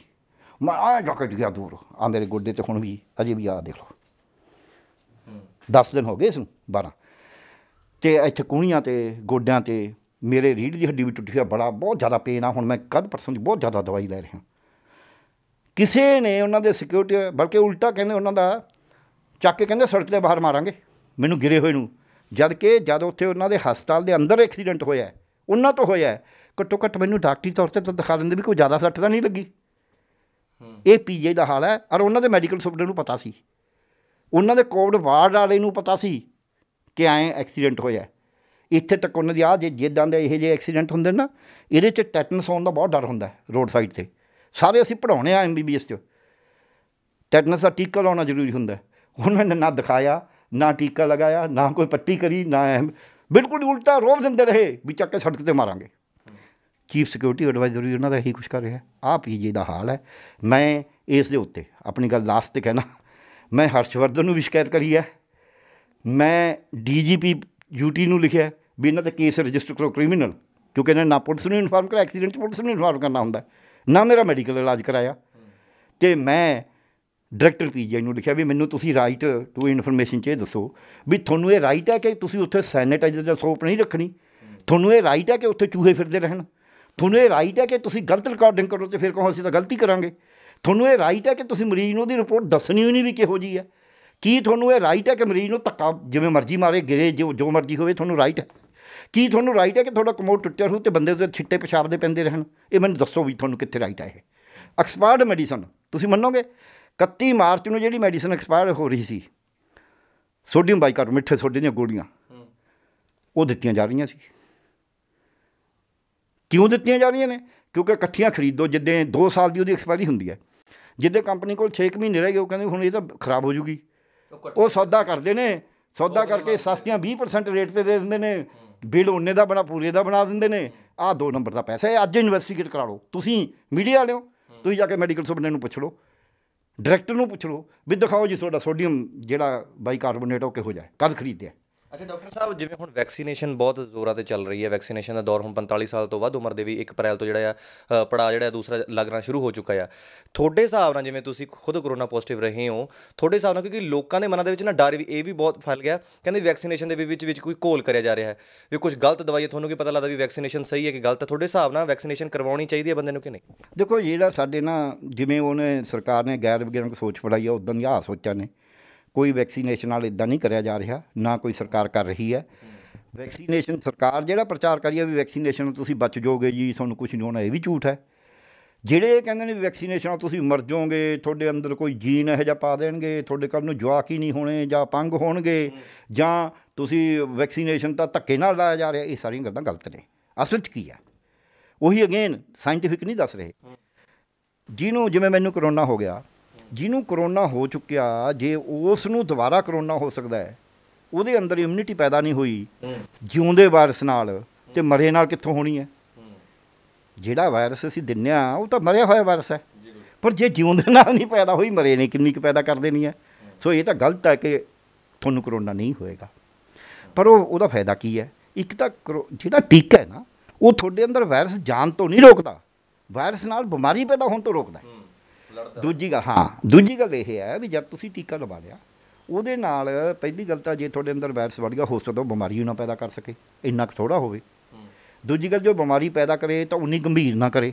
ਮੈਂ ਆਹ ਜਾ ਕੇ ਗਿਆ ਦੂਰ ਆ ਮੇਰੇ ਗੋਡੇ ਤੇ ਹੁਣ ਵੀ ਅਜੇ ਵੀ ਆ ਦੇਖ ਲੋ 10 ਦਿਨ ਹੋ ਗਏ ਇਸ ਨੂੰ 12 ਤੇ ਇੱਥੇ ਕੂਣੀਆਂ ਤੇ ਗੋਡਿਆਂ ਤੇ ਮੇਰੇ ਰੀੜ ਦੀ ਹੱਡੀ ਵੀ ਟੁੱਟੀ ਹੋਇਆ ਬੜਾ ਬਹੁਤ ਜ਼ਿਆਦਾ ਪੇਨ ਆ ਹੁਣ ਮੈਂ ਕੱਲ ਪਰਸੋਂ ਦੀ ਬਹੁਤ ਜ਼ਿਆਦਾ ਦਵਾਈ ਲੈ ਰਿਹਾ ਕਿਸੇ ਨੇ ਉਹਨਾਂ ਦੇ ਸਿਕਿਉਰਿਟੀ ਬਲਕਿ ਉਲਟਾ ਕਹਿੰਦੇ ਉਹਨਾਂ ਦਾ ਚੱਕ ਕੇ ਕਹਿੰਦੇ ਸੜਕ ਤੇ ਬਾਹਰ ਮਾਰਾਂਗੇ ਮੈਨੂੰ ਗਿਰੇ ਹੋਏ ਨੂੰ ਜਦ ਕਿ ਜਦ ਉੱਥੇ ਉਹਨਾਂ ਦੇ ਹਸਪਤਾਲ ਦੇ ਅੰਦਰ ਐਕਸੀਡੈਂਟ ਹੋਇਆ ਉਹਨਾਂ ਤੋਂ ਹੋਇਆ ਘੱਟੋ ਘੱਟ ਮੈਨੂੰ ਡਾਕਟਰੀ ਤੌਰ ਤੇ ਤਾਂ ਦਿਖਾ ਦਿੰਦੇ ਵੀ ਕੋਈ ਜ਼ਿਆਦਾ ਸੱਟ ਤਾਂ ਨਹੀਂ ਲੱਗੀ ਇਹ ਪੀਜੀ ਦਾ ਹਾਲ ਹੈ ਔਰ ਉਹਨਾਂ ਦੇ ਮੈਡੀਕਲ ਸੁਪਰਡੈਂਟ ਨੂੰ ਪਤਾ ਸੀ ਉਹਨਾਂ ਦੇ ਕੋਵਿਡ ਵਾਰਡ ਵਾਲੇ ਨੂੰ ਪਤਾ ਸੀ ਕਿ ਐ ਐਕਸੀਡੈਂਟ ਹੋਇਆ ਇੱਥੇ ਤੱਕ ਉਹਨਾਂ ਦੀ ਆ ਜੇ ਜਿੱਦਾਂ ਦੇ ਇਹ ਜੇ ਐਕਸੀਡੈਂਟ ਹੁੰਦੇ ਨਾ ਇਹਦੇ 'ਚ ਟੈਟਨਸ ਹੋਣ ਦਾ ਬਹੁਤ ਡਰ ਹੁੰਦਾ ਰੋਡ ਸਾਈਡ ਤੇ ਸਾਰੇ ਅਸੀਂ ਪੜਾਉਣੇ ਆ ਐਮਬੀਬੀਐਸ 'ਚ ਟੈਟਨਸ ਦਾ ਟੀਕਾ ਲਾਉਣਾ ਜ਼ਰੂਰੀ ਹੁੰਦਾ ਉਹਨਾਂ ਨੇ ਨਾ ਦਿਖਾਇਆ ਨਾ ਟੀਕਾ ਲਗਾਇਆ ਨਾ ਕੋਈ ਪੱਟੀ ਕਰੀ ਨਾ ਬਿਲਕੁਲ ਉਲਟਾ ਰੋਬ ਦਿੰਦੇ ਰਹੇ ਵੀ ਚੱਕ ਕੇ ਸੜਕ ਤੇ ਮਾਰਾਂਗੇ ਚੀਫ ਸਿਕਿਉਰਿਟੀ ਐਡਵਾਈਜ਼ਰ ਵੀ ਉਹਨਾਂ ਦਾ ਇਹੀ ਕੁਝ ਕਰ ਰਿਹਾ ਆ ਪੀਜੀ ਦਾ ਹਾਲ ਹੈ ਮੈਂ ਇਸ ਦੇ ਉੱਤੇ ਆਪਣੀ ਗੱਲ ਲਾਸਟ ਤੇ ਕਹਿਣਾ ਮੈਂ ਹਰਸ਼ਵਰਧਨ ਨੂੰ ਵੀ ਸ਼ਿਕਾਇਤ ਕਰੀ ਹੈ ਮੈਂ ਡੀਜੀਪੀ ਯੂਟੀ ਨੂੰ ਲਿਖਿਆ ਵੀ ਇਹਨਾਂ ਤੇ ਕੇਸ ਰਜਿਸਟਰ ਕਰੋ ਕ੍ਰਿਮੀਨਲ ਕਿਉਂਕਿ ਇਹਨਾਂ ਨਾ ਪੁਲਿਸ ਨੂੰ ਇਨਫਾਰਮ ਕਰ ਐਕਸੀਡੈਂਟ ਪੁਲਿਸ ਨੂੰ ਇਨਫਾਰਮ ਕਰਨਾ ਹੁੰਦਾ ਨਾ ਮੇਰਾ ਮੈਡੀਕਲ ਇਲਾਜ ਕਰਾਇਆ ਤੇ ਮੈਂ ਡਾਇਰੈਕਟਰ ਪੀਜੀ ਨੂੰ ਲਿਖਿਆ ਵੀ ਮੈਨੂੰ ਤੁਸੀਂ ਰਾਈਟ ਟੂ ਇਨਫੋਰਮੇਸ਼ਨ ਚ ਦੱਸੋ ਵੀ ਤੁਹਾਨੂੰ ਇਹ ਰਾਈਟ ਹੈ ਕਿ ਤੁਸੀਂ ਉੱਥੇ ਸੈਨੀਟਾਈਜ਼ਰ ਜਾਂ ਸੋਪ ਨਹੀਂ ਰੱਖਣੀ ਤੁਹਾਨੂੰ ਇਹ ਰਾਈਟ ਹੈ ਕਿ ਉੱਥੇ ਚੂਹੇ ਫਿਰਦੇ ਰਹਿਣ ਤੁਹਾਨੂੰ ਇਹ ਰਾਈਟ ਹੈ ਕਿ ਤੁਸੀਂ ਗਲਤ ਰਿਕਾਰਡਿੰਗ ਕਰੋ ਤੇ ਫਿਰ ਕਹੋ ਅਸੀਂ ਤਾਂ ਗਲਤੀ ਕਰਾਂਗੇ ਤੁਹਾਨੂੰ ਇਹ ਰਾਈਟ ਹੈ ਕਿ ਤੁਸੀਂ ਮਰੀਜ਼ ਨੂੰ ਉਹਦੀ ਰਿਪੋਰਟ ਦੱਸਣੀ ਹੀ ਨਹੀਂ ਵੀ ਕਿਹੋ ਜੀ ਹੈ ਕੀ ਤੁਹਾਨੂੰ ਇਹ ਰਾਈਟ ਹੈ ਕਿ ਮਰੀਜ਼ ਨੂੰ ਧੱਕਾ ਜਿਵੇਂ ਮਰਜ਼ੀ ਮਾਰੇ ਗਿਰੇ ਜੋ ਜੋ ਮਰਜ਼ੀ ਹੋਵੇ ਤੁਹਾਨੂੰ ਰਾਈਟ ਹੈ ਕੀ ਤੁਹਾਨੂੰ ਰਾਈਟ ਹੈ ਕਿ ਤੁਹਾਡਾ ਕਮੋਡ ਟੁੱਟਿਆ ਹੋ ਤੇ ਬੰਦੇ ਉਹਦੇ ਛਿੱਟੇ ਪਿਸ਼ਾਬ ਦੇ ਪੈਂਦੇ ਰਹਿਣ ਇਹ ਮੈਨੂੰ ਦੱਸੋ ਵੀ ਤੁਹਾਨੂੰ ਕਿੱਥੇ ਰਾਈਟ ਹੈ ਇਹ ਐਕਸਪਾਇਰਡ ਮੈਡੀਸਨ ਤੁਸੀਂ ਮੰਨੋਗੇ 31 ਮਾਰਚ ਨੂੰ ਜਿਹੜੀ ਮੈਡੀਸਨ ਐਕਸਪਾਇਰ ਹੋ ਰਹੀ ਸੀ ਸੋਡੀਅਮ ਬਾਈਕਾਰਬੋਨੇਟ ਮਿੱਠੇ ਸੋਡੇ ਦੀਆਂ ਗੋਲੀਆਂ ਉਹ ਦਿੱਤੀਆਂ ਜਾ ਰਹੀਆਂ ਸੀ ਕਿਉਂ ਦਿੱਤੀਆਂ ਜਾ ਰਹੀਆਂ ਨੇ ਕਿਉਂਕਿ ਇਕੱਠੀਆਂ ਖਰੀਦੋ ਜਿੱਦੇ 2 ਸਾਲ ਦੀ ਉਹਦੀ ਐਕਸਪਾਇਰੀ ਹੁੰਦੀ ਹੈ ਜਿੱਦੇ ਕੰਪਨੀ ਕੋਲ 6 ਮਹੀਨੇ ਰਹਿ ਗਏ ਉਹ ਕਹਿੰਦੇ ਹੁਣ ਇਹ ਤਾਂ ਖਰਾਬ ਹੋ ਜੂਗੀ ਉਹ ਸੌਦਾ ਕਰਦੇ ਨੇ ਸੌਦਾ ਕਰਕੇ ਸਸਤੀਆਂ 20% ਰੇਟ ਤੇ ਦੇ ਦਿੰਦੇ ਨੇ ਬਿਲ ਉਹਨੇ ਦਾ ਬਣਾ ਪੂਰੇ ਦਾ ਬਣਾ ਦਿੰਦੇ ਨੇ ਆਹ ਦੋ ਨੰਬਰ ਦਾ ਪੈਸਾ ਹੈ ਅੱਜ ਇਨਵੈਸਟੀਗੇਟ ਕਰਾ ਲਓ ਤੁਸੀਂ ਮੀਡੀਆ ਵਾਲਿਓ ਤੁਸੀਂ ਜਾ ਕੇ ਮੈਡੀਕਲ ਸੁਪਰਡੈਂਟ ਨੂੰ ਪੁੱਛ ਲਓ ਡਾਇਰੈਕਟਰ ਨੂੰ ਪੁੱਛ ਲਓ ਵੀ ਦਿਖਾਓ ਜੀ ਤੁਹਾਡਾ ਸੋਡੀਅਮ ਜਿਹੜਾ ਬਾਈਕਾਰਬੋਨੇਟ ਹੋ ਕੇ ਹੋ ਜਾਏ ਕਦ ਖਰੀਦਿਆ ਅੱਛਾ ਡਾਕਟਰ ਸਾਹਿਬ ਜਿਵੇਂ ਹੁਣ ਵੈਕਸੀਨੇਸ਼ਨ ਬਹੁਤ ਜ਼ੋਰਾਂ ਤੇ ਚੱਲ ਰਹੀ ਹੈ ਵੈਕਸੀਨੇਸ਼ਨ ਦਾ ਦੌਰ ਹੁਣ 45 ਸਾਲ ਤੋਂ ਵੱਧ ਉਮਰ ਦੇ ਵੀ 1 ਅਪ੍ਰੈਲ ਤੋਂ ਜਿਹੜਾ ਆ ਪੜਾ ਜਿਹੜਾ ਦੂਸਰਾ ਲੱਗਣਾ ਸ਼ੁਰੂ ਹੋ ਚੁੱਕਾ ਆ ਤੁਹਾਡੇ ਹਿਸਾਬ ਨਾਲ ਜਿਵੇਂ ਤੁਸੀਂ ਖੁਦ ਕਰੋਨਾ ਪੋਜ਼ਿਟਿਵ ਰਹੇ ਹੋ ਤੁਹਾਡੇ ਹਿਸਾਬ ਨਾਲ ਕਿਉਂਕਿ ਲੋਕਾਂ ਦੇ ਮਨਾਂ ਦੇ ਵਿੱਚ ਨਾ ਡਰ ਵੀ ਇਹ ਵੀ ਬਹੁਤ ਫੈਲ ਗਿਆ ਕਹਿੰਦੇ ਵੈਕਸੀਨੇਸ਼ਨ ਦੇ ਵਿੱਚ ਵਿੱਚ ਕੋਈ ਕੋਲ ਕਰਿਆ ਜਾ ਰਿਹਾ ਹੈ ਵੀ ਕੁਝ ਗਲਤ ਦਵਾਈਆਂ ਤੁਹਾਨੂੰ ਕੀ ਪਤਾ ਲੱਗਦਾ ਵੀ ਵੈਕਸੀਨੇਸ਼ਨ ਸਹੀ ਹੈ ਕਿ ਗਲਤ ਹੈ ਤੁਹਾਡੇ ਹਿਸਾਬ ਨਾਲ ਵੈਕਸੀਨੇਸ਼ਨ ਕਰਵਾਉਣੀ ਚਾਹੀਦੀ ਹੈ ਬੰਦੇ ਨੂੰ ਕਿ ਨਹੀਂ ਦੇਖੋ ਜਿਹੜਾ ਸਾਡੇ ਨਾ ਜਿਵੇਂ ਉਹਨੇ ਸਰਕਾਰ ਨੇ ਗੈਰ ਵਿਗਿਆਨਕ ਸੋਚ ਫੜਾਈ ਆ ਉਦੋਂ ਆ ਸੋਚਾਂ ਨੇ ਕੋਈ ਵੈਕਸੀਨੇਸ਼ਨ ਨਾਲ ਇਦਾਂ ਨਹੀਂ ਕਰਿਆ ਜਾ ਰਿਹਾ ਨਾ ਕੋਈ ਸਰਕਾਰ ਕਰ ਰਹੀ ਹੈ ਵੈਕਸੀਨੇਸ਼ਨ ਸਰਕਾਰ ਜਿਹੜਾ ਪ੍ਰਚਾਰ ਕਰੀ ਹੈ ਵੀ ਵੈਕਸੀਨੇਸ਼ਨ ਨਾਲ ਤੁਸੀਂ ਬਚ ਜਾਓਗੇ ਜੀ ਤੁਹਾਨੂੰ ਕੁਝ ਨਹੀਂ ਹੋਣਾ ਇਹ ਵੀ ਝੂਠ ਹੈ ਜਿਹੜੇ ਇਹ ਕਹਿੰਦੇ ਨੇ ਵੈਕਸੀਨੇਸ਼ਨ ਨਾਲ ਤੁਸੀਂ ਮਰ ਜਾਓਗੇ ਤੁਹਾਡੇ ਅੰਦਰ ਕੋਈ ਜੀਨ ਇਹ ਜਾ ਪਾ ਦੇਣਗੇ ਤੁਹਾਡੇ ਕੱਲ ਨੂੰ ਜਵਾਕ ਹੀ ਨਹੀਂ ਹੋਣੇ ਜਾਂ ਪੰਗ ਹੋਣਗੇ ਜਾਂ ਤੁਸੀਂ ਵੈਕਸੀਨੇਸ਼ਨ ਤਾਂ ਧੱਕੇ ਨਾਲ ਲਾਇਆ ਜਾ ਰਿਹਾ ਇਹ ਸਾਰੀਆਂ ਗੱਲਾਂ ਗਲਤ ਨੇ ਅਸਲ 'ਚ ਕੀ ਆ ਉਹੀ ਅਗੇਨ ਸਾਇੰਟੀਫਿਕ ਨਹੀਂ ਦੱਸ ਰਹੇ ਜਿਹਨੂੰ ਜਿਵੇਂ ਮੈਨੂੰ ਕਰੋਨਾ ਹੋ ਗਿਆ ਜਿਹਨੂੰ ਕਰੋਨਾ ਹੋ ਚੁੱਕਿਆ ਜੇ ਉਸ ਨੂੰ ਦੁਬਾਰਾ ਕਰੋਨਾ ਹੋ ਸਕਦਾ ਹੈ ਉਹਦੇ ਅੰਦਰ ਇਮਿਊਨਿਟੀ ਪੈਦਾ ਨਹੀਂ ਹੋਈ ਜਿਉਂਦੇ ਵਾਇਰਸ ਨਾਲ ਤੇ ਮਰੇ ਨਾਲ ਕਿੱਥੋਂ ਹੋਣੀ ਹੈ ਜਿਹੜਾ ਵਾਇਰਸ ਅਸੀਂ ਦਿੰਨੇ ਆ ਉਹ ਤਾਂ ਮਰਿਆ ਹੋਇਆ ਵਾਇਰਸ ਹੈ ਪਰ ਜੇ ਜਿਉਂਦੇ ਨਾਲ ਨਹੀਂ ਪੈਦਾ ਹੋਈ ਮਰੇ ਨੇ ਕਿੰਨੀ ਕੁ ਪੈਦਾ ਕਰ ਦੇਣੀ ਹੈ ਸੋ ਇਹ ਤਾਂ ਗਲਤ ਹੈ ਕਿ ਤੁਹਾਨੂੰ ਕਰੋਨਾ ਨਹੀਂ ਹੋਏਗਾ ਪਰ ਉਹ ਉਹਦਾ ਫਾਇਦਾ ਕੀ ਹੈ ਇੱਕ ਤਾਂ ਜਿਹੜਾ ਟੀਕਾ ਹੈ ਨਾ ਉਹ ਤੁਹਾਡੇ ਅੰਦਰ ਵਾਇਰਸ ਜਾਣ ਤੋਂ ਨਹੀਂ ਰੋਕਦਾ ਵਾਇਰਸ ਨਾਲ ਬਿਮਾਰੀ ਪੈਦਾ ਹੋਣ ਤੋਂ ਰੋਕਦਾ ਹੈ ਦੂਜੀ ਗੱਲ ਹਾਂ ਦੂਜੀ ਗੱਲ ਇਹ ਹੈ ਵੀ ਜਦ ਤੁਸੀਂ ਟੀਕਾ ਲਵਾ ਲਿਆ ਉਹਦੇ ਨਾਲ ਪਹਿਲੀ ਗੱਲ ਤਾਂ ਜੇ ਤੁਹਾਡੇ ਅੰਦਰ ਵਾਇਰਸ ਵੜ ਗਿਆ ਹੋ ਸਕਦਾ ਬਿਮਾਰੀ ਨਾ ਪੈਦਾ ਕਰ ਸਕੇ ਇੰਨਾ ਕੁ ਥੋੜਾ ਹੋਵੇ ਦੂਜੀ ਗੱਲ ਜੋ ਬਿਮਾਰੀ ਪੈਦਾ ਕਰੇ ਤਾਂ ਉਨੀ ਗੰਭੀਰ ਨਾ ਕਰੇ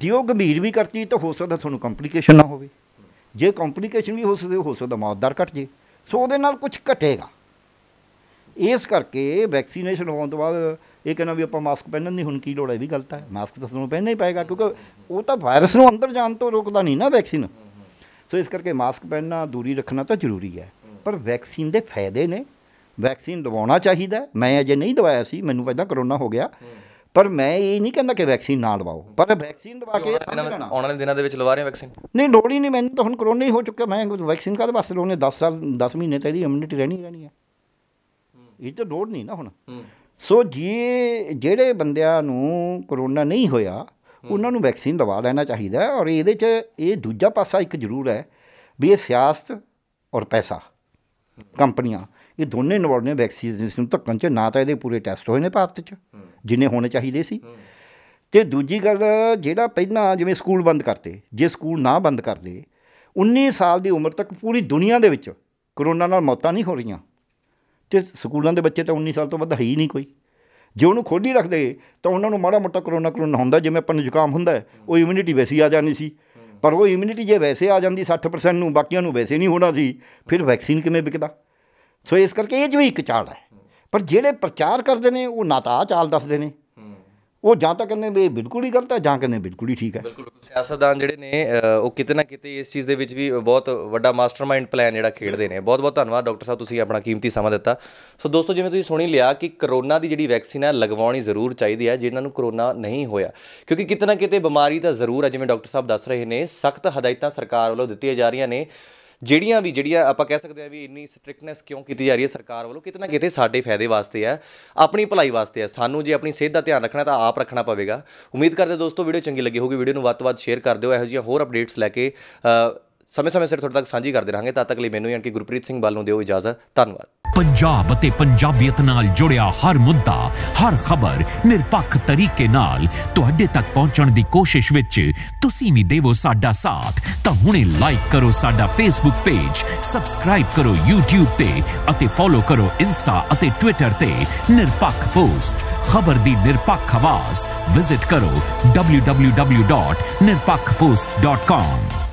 ਜੇ ਉਹ ਗੰਭੀਰ ਵੀ ਕਰਤੀ ਤਾਂ ਹੋ ਸਕਦਾ ਤੁਹਾਨੂੰ ਕੰਪਲਿਕੇਸ਼ਨ ਨਾ ਹੋਵੇ ਜੇ ਕੰਪਲਿਕੇਸ਼ਨ ਵੀ ਹੋ ਸਕਦੀ ਹੋ ਸਕਦਾ ਮੌਤ ਦਰ ਘਟ ਜੇ ਸੋ ਉਹਦੇ ਨਾਲ ਕੁਝ ਘਟੇਗਾ ਇਸ ਕਰਕੇ ਵੈਕਸੀਨੇਸ਼ਨ ਹੋਣ ਤੋਂ ਬਾਅਦ ਇਹ ਕਹਿੰਦਾ ਵੀ ਆਪਾਂ ਮਾਸਕ ਪਹਿਨਣ ਦੀ ਹੁਣ ਕੀ ਲੋੜ ਹੈ ਵੀ ਗਲਤ ਹੈ ਮਾਸਕ ਤਾਂ ਤੁਹਾਨੂੰ ਪਹਿਨਣਾ ਹੀ ਪਏਗਾ ਕਿਉਂਕਿ ਉਹ ਤਾਂ ਵਾਇਰਸ ਨੂੰ ਅੰਦਰ ਜਾਣ ਤੋਂ ਰੋਕਦਾ ਨਹੀਂ ਨਾ ਵੈਕਸੀਨ ਸੋ ਇਸ ਕਰਕੇ ਮਾਸਕ ਪਹਿਨਣਾ ਦੂਰੀ ਰੱਖਣਾ ਤਾਂ ਜ਼ਰੂਰੀ ਹੈ ਪਰ ਵੈਕਸੀਨ ਦੇ ਫਾਇਦੇ ਨੇ ਵੈਕਸੀਨ ਲਵਾਉਣਾ ਚਾਹੀਦਾ ਮੈਂ ਅਜੇ ਨਹੀਂ ਲਵਾਇਆ ਸੀ ਮੈਨੂੰ ਪਹਿਲਾਂ ਕਰੋਨਾ ਹੋ ਗਿਆ ਪਰ ਮੈਂ ਇਹ ਨਹੀਂ ਕਹਿੰਦਾ ਕਿ ਵੈਕਸੀਨ ਨਾ ਲਵਾਓ ਪਰ ਵੈਕਸੀਨ ਲਵਾ ਕੇ ਆਉਣ ਵਾਲੇ ਦਿਨਾਂ ਦੇ ਵਿੱਚ ਲਵਾ ਰਹੇ ਵੈਕਸੀਨ ਨਹੀਂ ਲੋੜ ਹੀ ਨਹੀਂ ਮੈਨੂੰ ਤਾਂ ਹੁਣ ਕਰੋਨਾ ਹੀ ਹੋ ਚੁੱਕਾ ਮੈਂ ਵੈਕਸੀਨ ਕਾਹਦੇ ਵਾਸਤੇ ਲਾਉਣੀ 10 ਸਾਲ 10 ਮਹੀਨੇ ਇਹਦੀ ਇਮਿਊਨਿਟੀ ਰਹਿਣੀ ਰਹਿਣੀ ਹੈ ਇਹ ਤਾਂ ਲੋੜ ਨਹੀਂ ਨਾ ਹੁਣ ਸੋ ਜੇ ਜਿਹੜੇ ਬੰਦਿਆਂ ਨੂੰ ਕਰੋਨਾ ਨਹੀਂ ਹੋਇਆ ਉਹਨਾਂ ਨੂੰ ਵੈਕਸੀਨ ਲਵਾ ਲੈਣਾ ਚਾਹੀਦਾ ਔਰ ਇਹਦੇ 'ਚ ਇਹ ਦੂਜਾ ਪਾਸਾ ਇੱਕ ਜ਼ਰੂਰ ਹੈ ਵੀ ਇਹ ਸਿਆਸਤ ਔਰ ਪੈਸਾ ਕੰਪਨੀਆਂ ਇਹ ਦੋਨੇ ਇਨਵੋਲਡ ਨੇ ਨੂੰ ਧੱਕਣ 'ਚ ਨਾ ਤਾਂ ਇਹਦੇ ਪੂਰੇ ਟੈਸਟ ਹੋਏ ਨੇ ਭਾਰਤ 'ਚ ਜਿੰਨੇ ਹੋਣੇ ਚਾਹੀਦੇ ਸੀ ਤੇ ਦੂਜੀ ਗੱਲ ਜਿਹੜਾ ਪਹਿਲਾਂ ਜਿਵੇਂ ਸਕੂਲ ਬੰਦ ਕਰਤੇ ਜੇ ਸਕੂਲ ਨਾ ਬੰਦ ਕਰਦੇ 19 ਸਾਲ ਦੀ ਉਮਰ ਤੱਕ ਪੂਰੀ ਦੁਨੀਆ ਦੇ ਵਿੱਚ ਕਰੋਨਾ ਨਾਲ ਮੌਤਾਂ ਨਹੀਂ ਹੋ ਰਹੀਆਂ ਤੇ ਸਕੂਲਾਂ ਦੇ ਬੱਚੇ ਤਾਂ 19 ਸਾਲ ਤੋਂ ਵੱਧ ਹੈ ਹੀ ਨਹੀਂ ਕੋਈ ਜੇ ਉਹਨੂੰ ਖੋਲੀ ਰੱਖਦੇ ਤਾਂ ਉਹਨਾਂ ਨੂੰ ਮਾੜਾ ਮੋਟਾ ਕਰੋਨਾ ਕਰੋਨਾ ਹੁੰਦਾ ਜਿਵੇਂ ਆਪਾਂ ਨੂੰ ਜ਼ੁਕਾਮ ਹੁੰਦਾ ਉਹ ਇਮਿਊਨਿਟੀ ਵੈਸੀ ਆ ਜਾਣੀ ਸੀ ਪਰ ਉਹ ਇਮਿਊਨਿਟੀ ਜੇ ਵੈਸੇ ਆ ਜਾਂਦੀ 60% ਨੂੰ ਬਾਕੀਆਂ ਨੂੰ ਵੈਸੇ ਨਹੀਂ ਹੋਣਾ ਸੀ ਫਿਰ ਵੈਕਸੀਨ ਕਿਵੇਂ ਵਿਕਦਾ ਸੋ ਇਸ ਕਰਕੇ ਇਹ ਜੋ ਇੱਕ ਚਾਲ ਹੈ ਪਰ ਜਿਹੜੇ ਪ੍ਰਚਾਰ ਕਰਦੇ ਨੇ ਉਹ ਨਾ ਤਾਂ ਚਾਲ ਦੱਸਦੇ ਨੇ ਉਹ ਜਾਂ ਤਾਂ ਕਹਿੰਦੇ ਵੀ ਬਿਲਕੁਲ ਹੀ ਗਲਤ ਹੈ ਜਾਂ ਕਹਿੰਦੇ ਬਿਲਕੁਲ ਹੀ ਠੀਕ ਹੈ ਬਿਲਕੁਲ ਸਿਆਸਤਦਾਨ ਜਿਹੜੇ ਨੇ ਉਹ ਕਿਤੇ ਨਾ ਕਿਤੇ ਇਸ ਚੀਜ਼ ਦੇ ਵਿੱਚ ਵੀ ਬਹੁਤ ਵੱਡਾ ਮਾਸਟਰਮਾਈਂਡ ਪਲਾਨ ਜਿਹੜਾ ਖੇਡਦੇ ਨੇ ਬਹੁਤ ਬਹੁਤ ਧੰਨਵਾਦ ਡਾਕਟਰ ਸਾਹਿਬ ਤੁਸੀਂ ਆਪਣਾ ਕੀਮਤੀ ਸਮਾਂ ਦਿੱਤਾ ਸੋ ਦੋਸਤੋ ਜਿਵੇਂ ਤੁਸੀਂ ਸੁਣੀ ਲਿਆ ਕਿ ਕਰੋਨਾ ਦੀ ਜਿਹੜੀ ਵੈਕਸੀਨ ਹੈ ਲਗਵਾਉਣੀ ਜ਼ਰੂਰ ਚਾਹੀਦੀ ਹੈ ਜਿਨ੍ਹਾਂ ਨੂੰ ਕਰੋਨਾ ਨਹੀਂ ਹੋਇਆ ਕਿਉਂਕਿ ਕਿਤੇ ਨਾ ਕਿਤੇ ਬਿਮਾਰੀ ਤਾਂ ਜ਼ਰੂਰ ਹੈ ਜਿਵੇਂ ਡਾਕਟਰ ਸਾਹਿਬ ਦੱਸ ਰਹੇ ਨੇ ਸਖਤ ਹਦਾਇਤਾਂ ਸਰਕਾਰ ਵੱਲੋਂ ਦਿੱਤੀਆਂ ਜਾ ਰਹੀਆਂ ਨੇ ਜਿਹੜੀਆਂ ਵੀ ਜਿਹੜੀਆਂ ਆਪਾਂ ਕਹਿ ਸਕਦੇ ਆ ਵੀ ਇੰਨੀ ਸਟ੍ਰਿਕਨੈਸ ਕਿਉਂ ਕੀਤੀ ਜਾ ਰਹੀ ਹੈ ਸਰਕਾਰ ਵੱਲੋਂ ਕਿਤੇ ਨਾ ਕਿਤੇ ਸਾਡੇ ਫਾਇਦੇ ਵਾਸਤੇ ਆ ਆਪਣੀ ਭਲਾਈ ਵਾਸਤੇ ਆ ਸਾਨੂੰ ਜੇ ਆਪਣੀ ਸਿਹਤ ਦਾ ਧਿਆਨ ਰੱਖਣਾ ਤਾਂ ਆਪ ਰੱਖਣਾ ਪਵੇਗਾ ਉਮੀਦ ਕਰਦੇ ਦੋਸਤੋ ਵੀਡੀਓ ਚੰਗੀ ਲੱਗੀ ਹੋਊਗੀ ਵੀਡੀਓ ਨੂੰ ਵੱਧ ਤੋਂ ਵੱਧ ਸ਼ੇਅਰ ਕਰ ਦਿਓ ਇਹੋ ਜਿਹੀਆਂ ਹੋਰ ਅਪਡੇਟਸ ਲੈ ਕੇ ਸਮੇਂ-ਸਮੇਂ ਸਿਰ ਤੁਹਾਡੇ ਤੱਕ ਸਾਂਝੀ ਕਰਦੇ ਰਹਾਂਗੇ ਤਦ ਤੱਕ ਲਈ ਮੈਨੂੰ ਯਾਨਕੀ ਕਿ ਗੁਰਪ੍ਰੀਤ ਸਿੰਘ ਬਾਲ ਨੂੰ ਦਿਓ ਇਜਾਜ਼ਤ ਧੰਨਵਾਦ ਪੰਜਾਬ ਅਤੇ ਪੰਜਾਬੀਅਤ ਨਾਲ ਜੁੜਿਆ ਹਰ ਮੁੱਦਾ ਹਰ ਖਬਰ ਨਿਰਪੱਖ ਤਰੀਕੇ ਨਾਲ ਤੁਹਾਡੇ ਤੱਕ ਪਹੁੰਚਣ ਦੀ ਕੋਸ਼ਿਸ਼ ਵਿੱਚ ਤੁਸੀਂ ਵੀ ਦੇਵੋ ਸਾਡਾ ਸਾਥ ਤਾਂ ਹੁਣੇ ਲਾਈਕ ਕਰੋ ਸਾਡਾ ਫੇਸਬੁੱਕ ਪੇਜ ਸਬਸਕ੍ਰਾਈਬ ਕਰੋ YouTube ਤੇ ਅਤੇ ਫੋਲੋ ਕਰੋ ਇੰਸਟਾ ਅਤੇ ਟਵਿੱਟਰ ਤੇ ਨਿਰਪੱਖ ਪੋਸਟ ਖਬਰ ਦੀ ਨਿਰਪੱਖ ਆਵਾਜ਼ ਵਿਜ਼ਿਟ ਕਰੋ www.nirpakhpost.com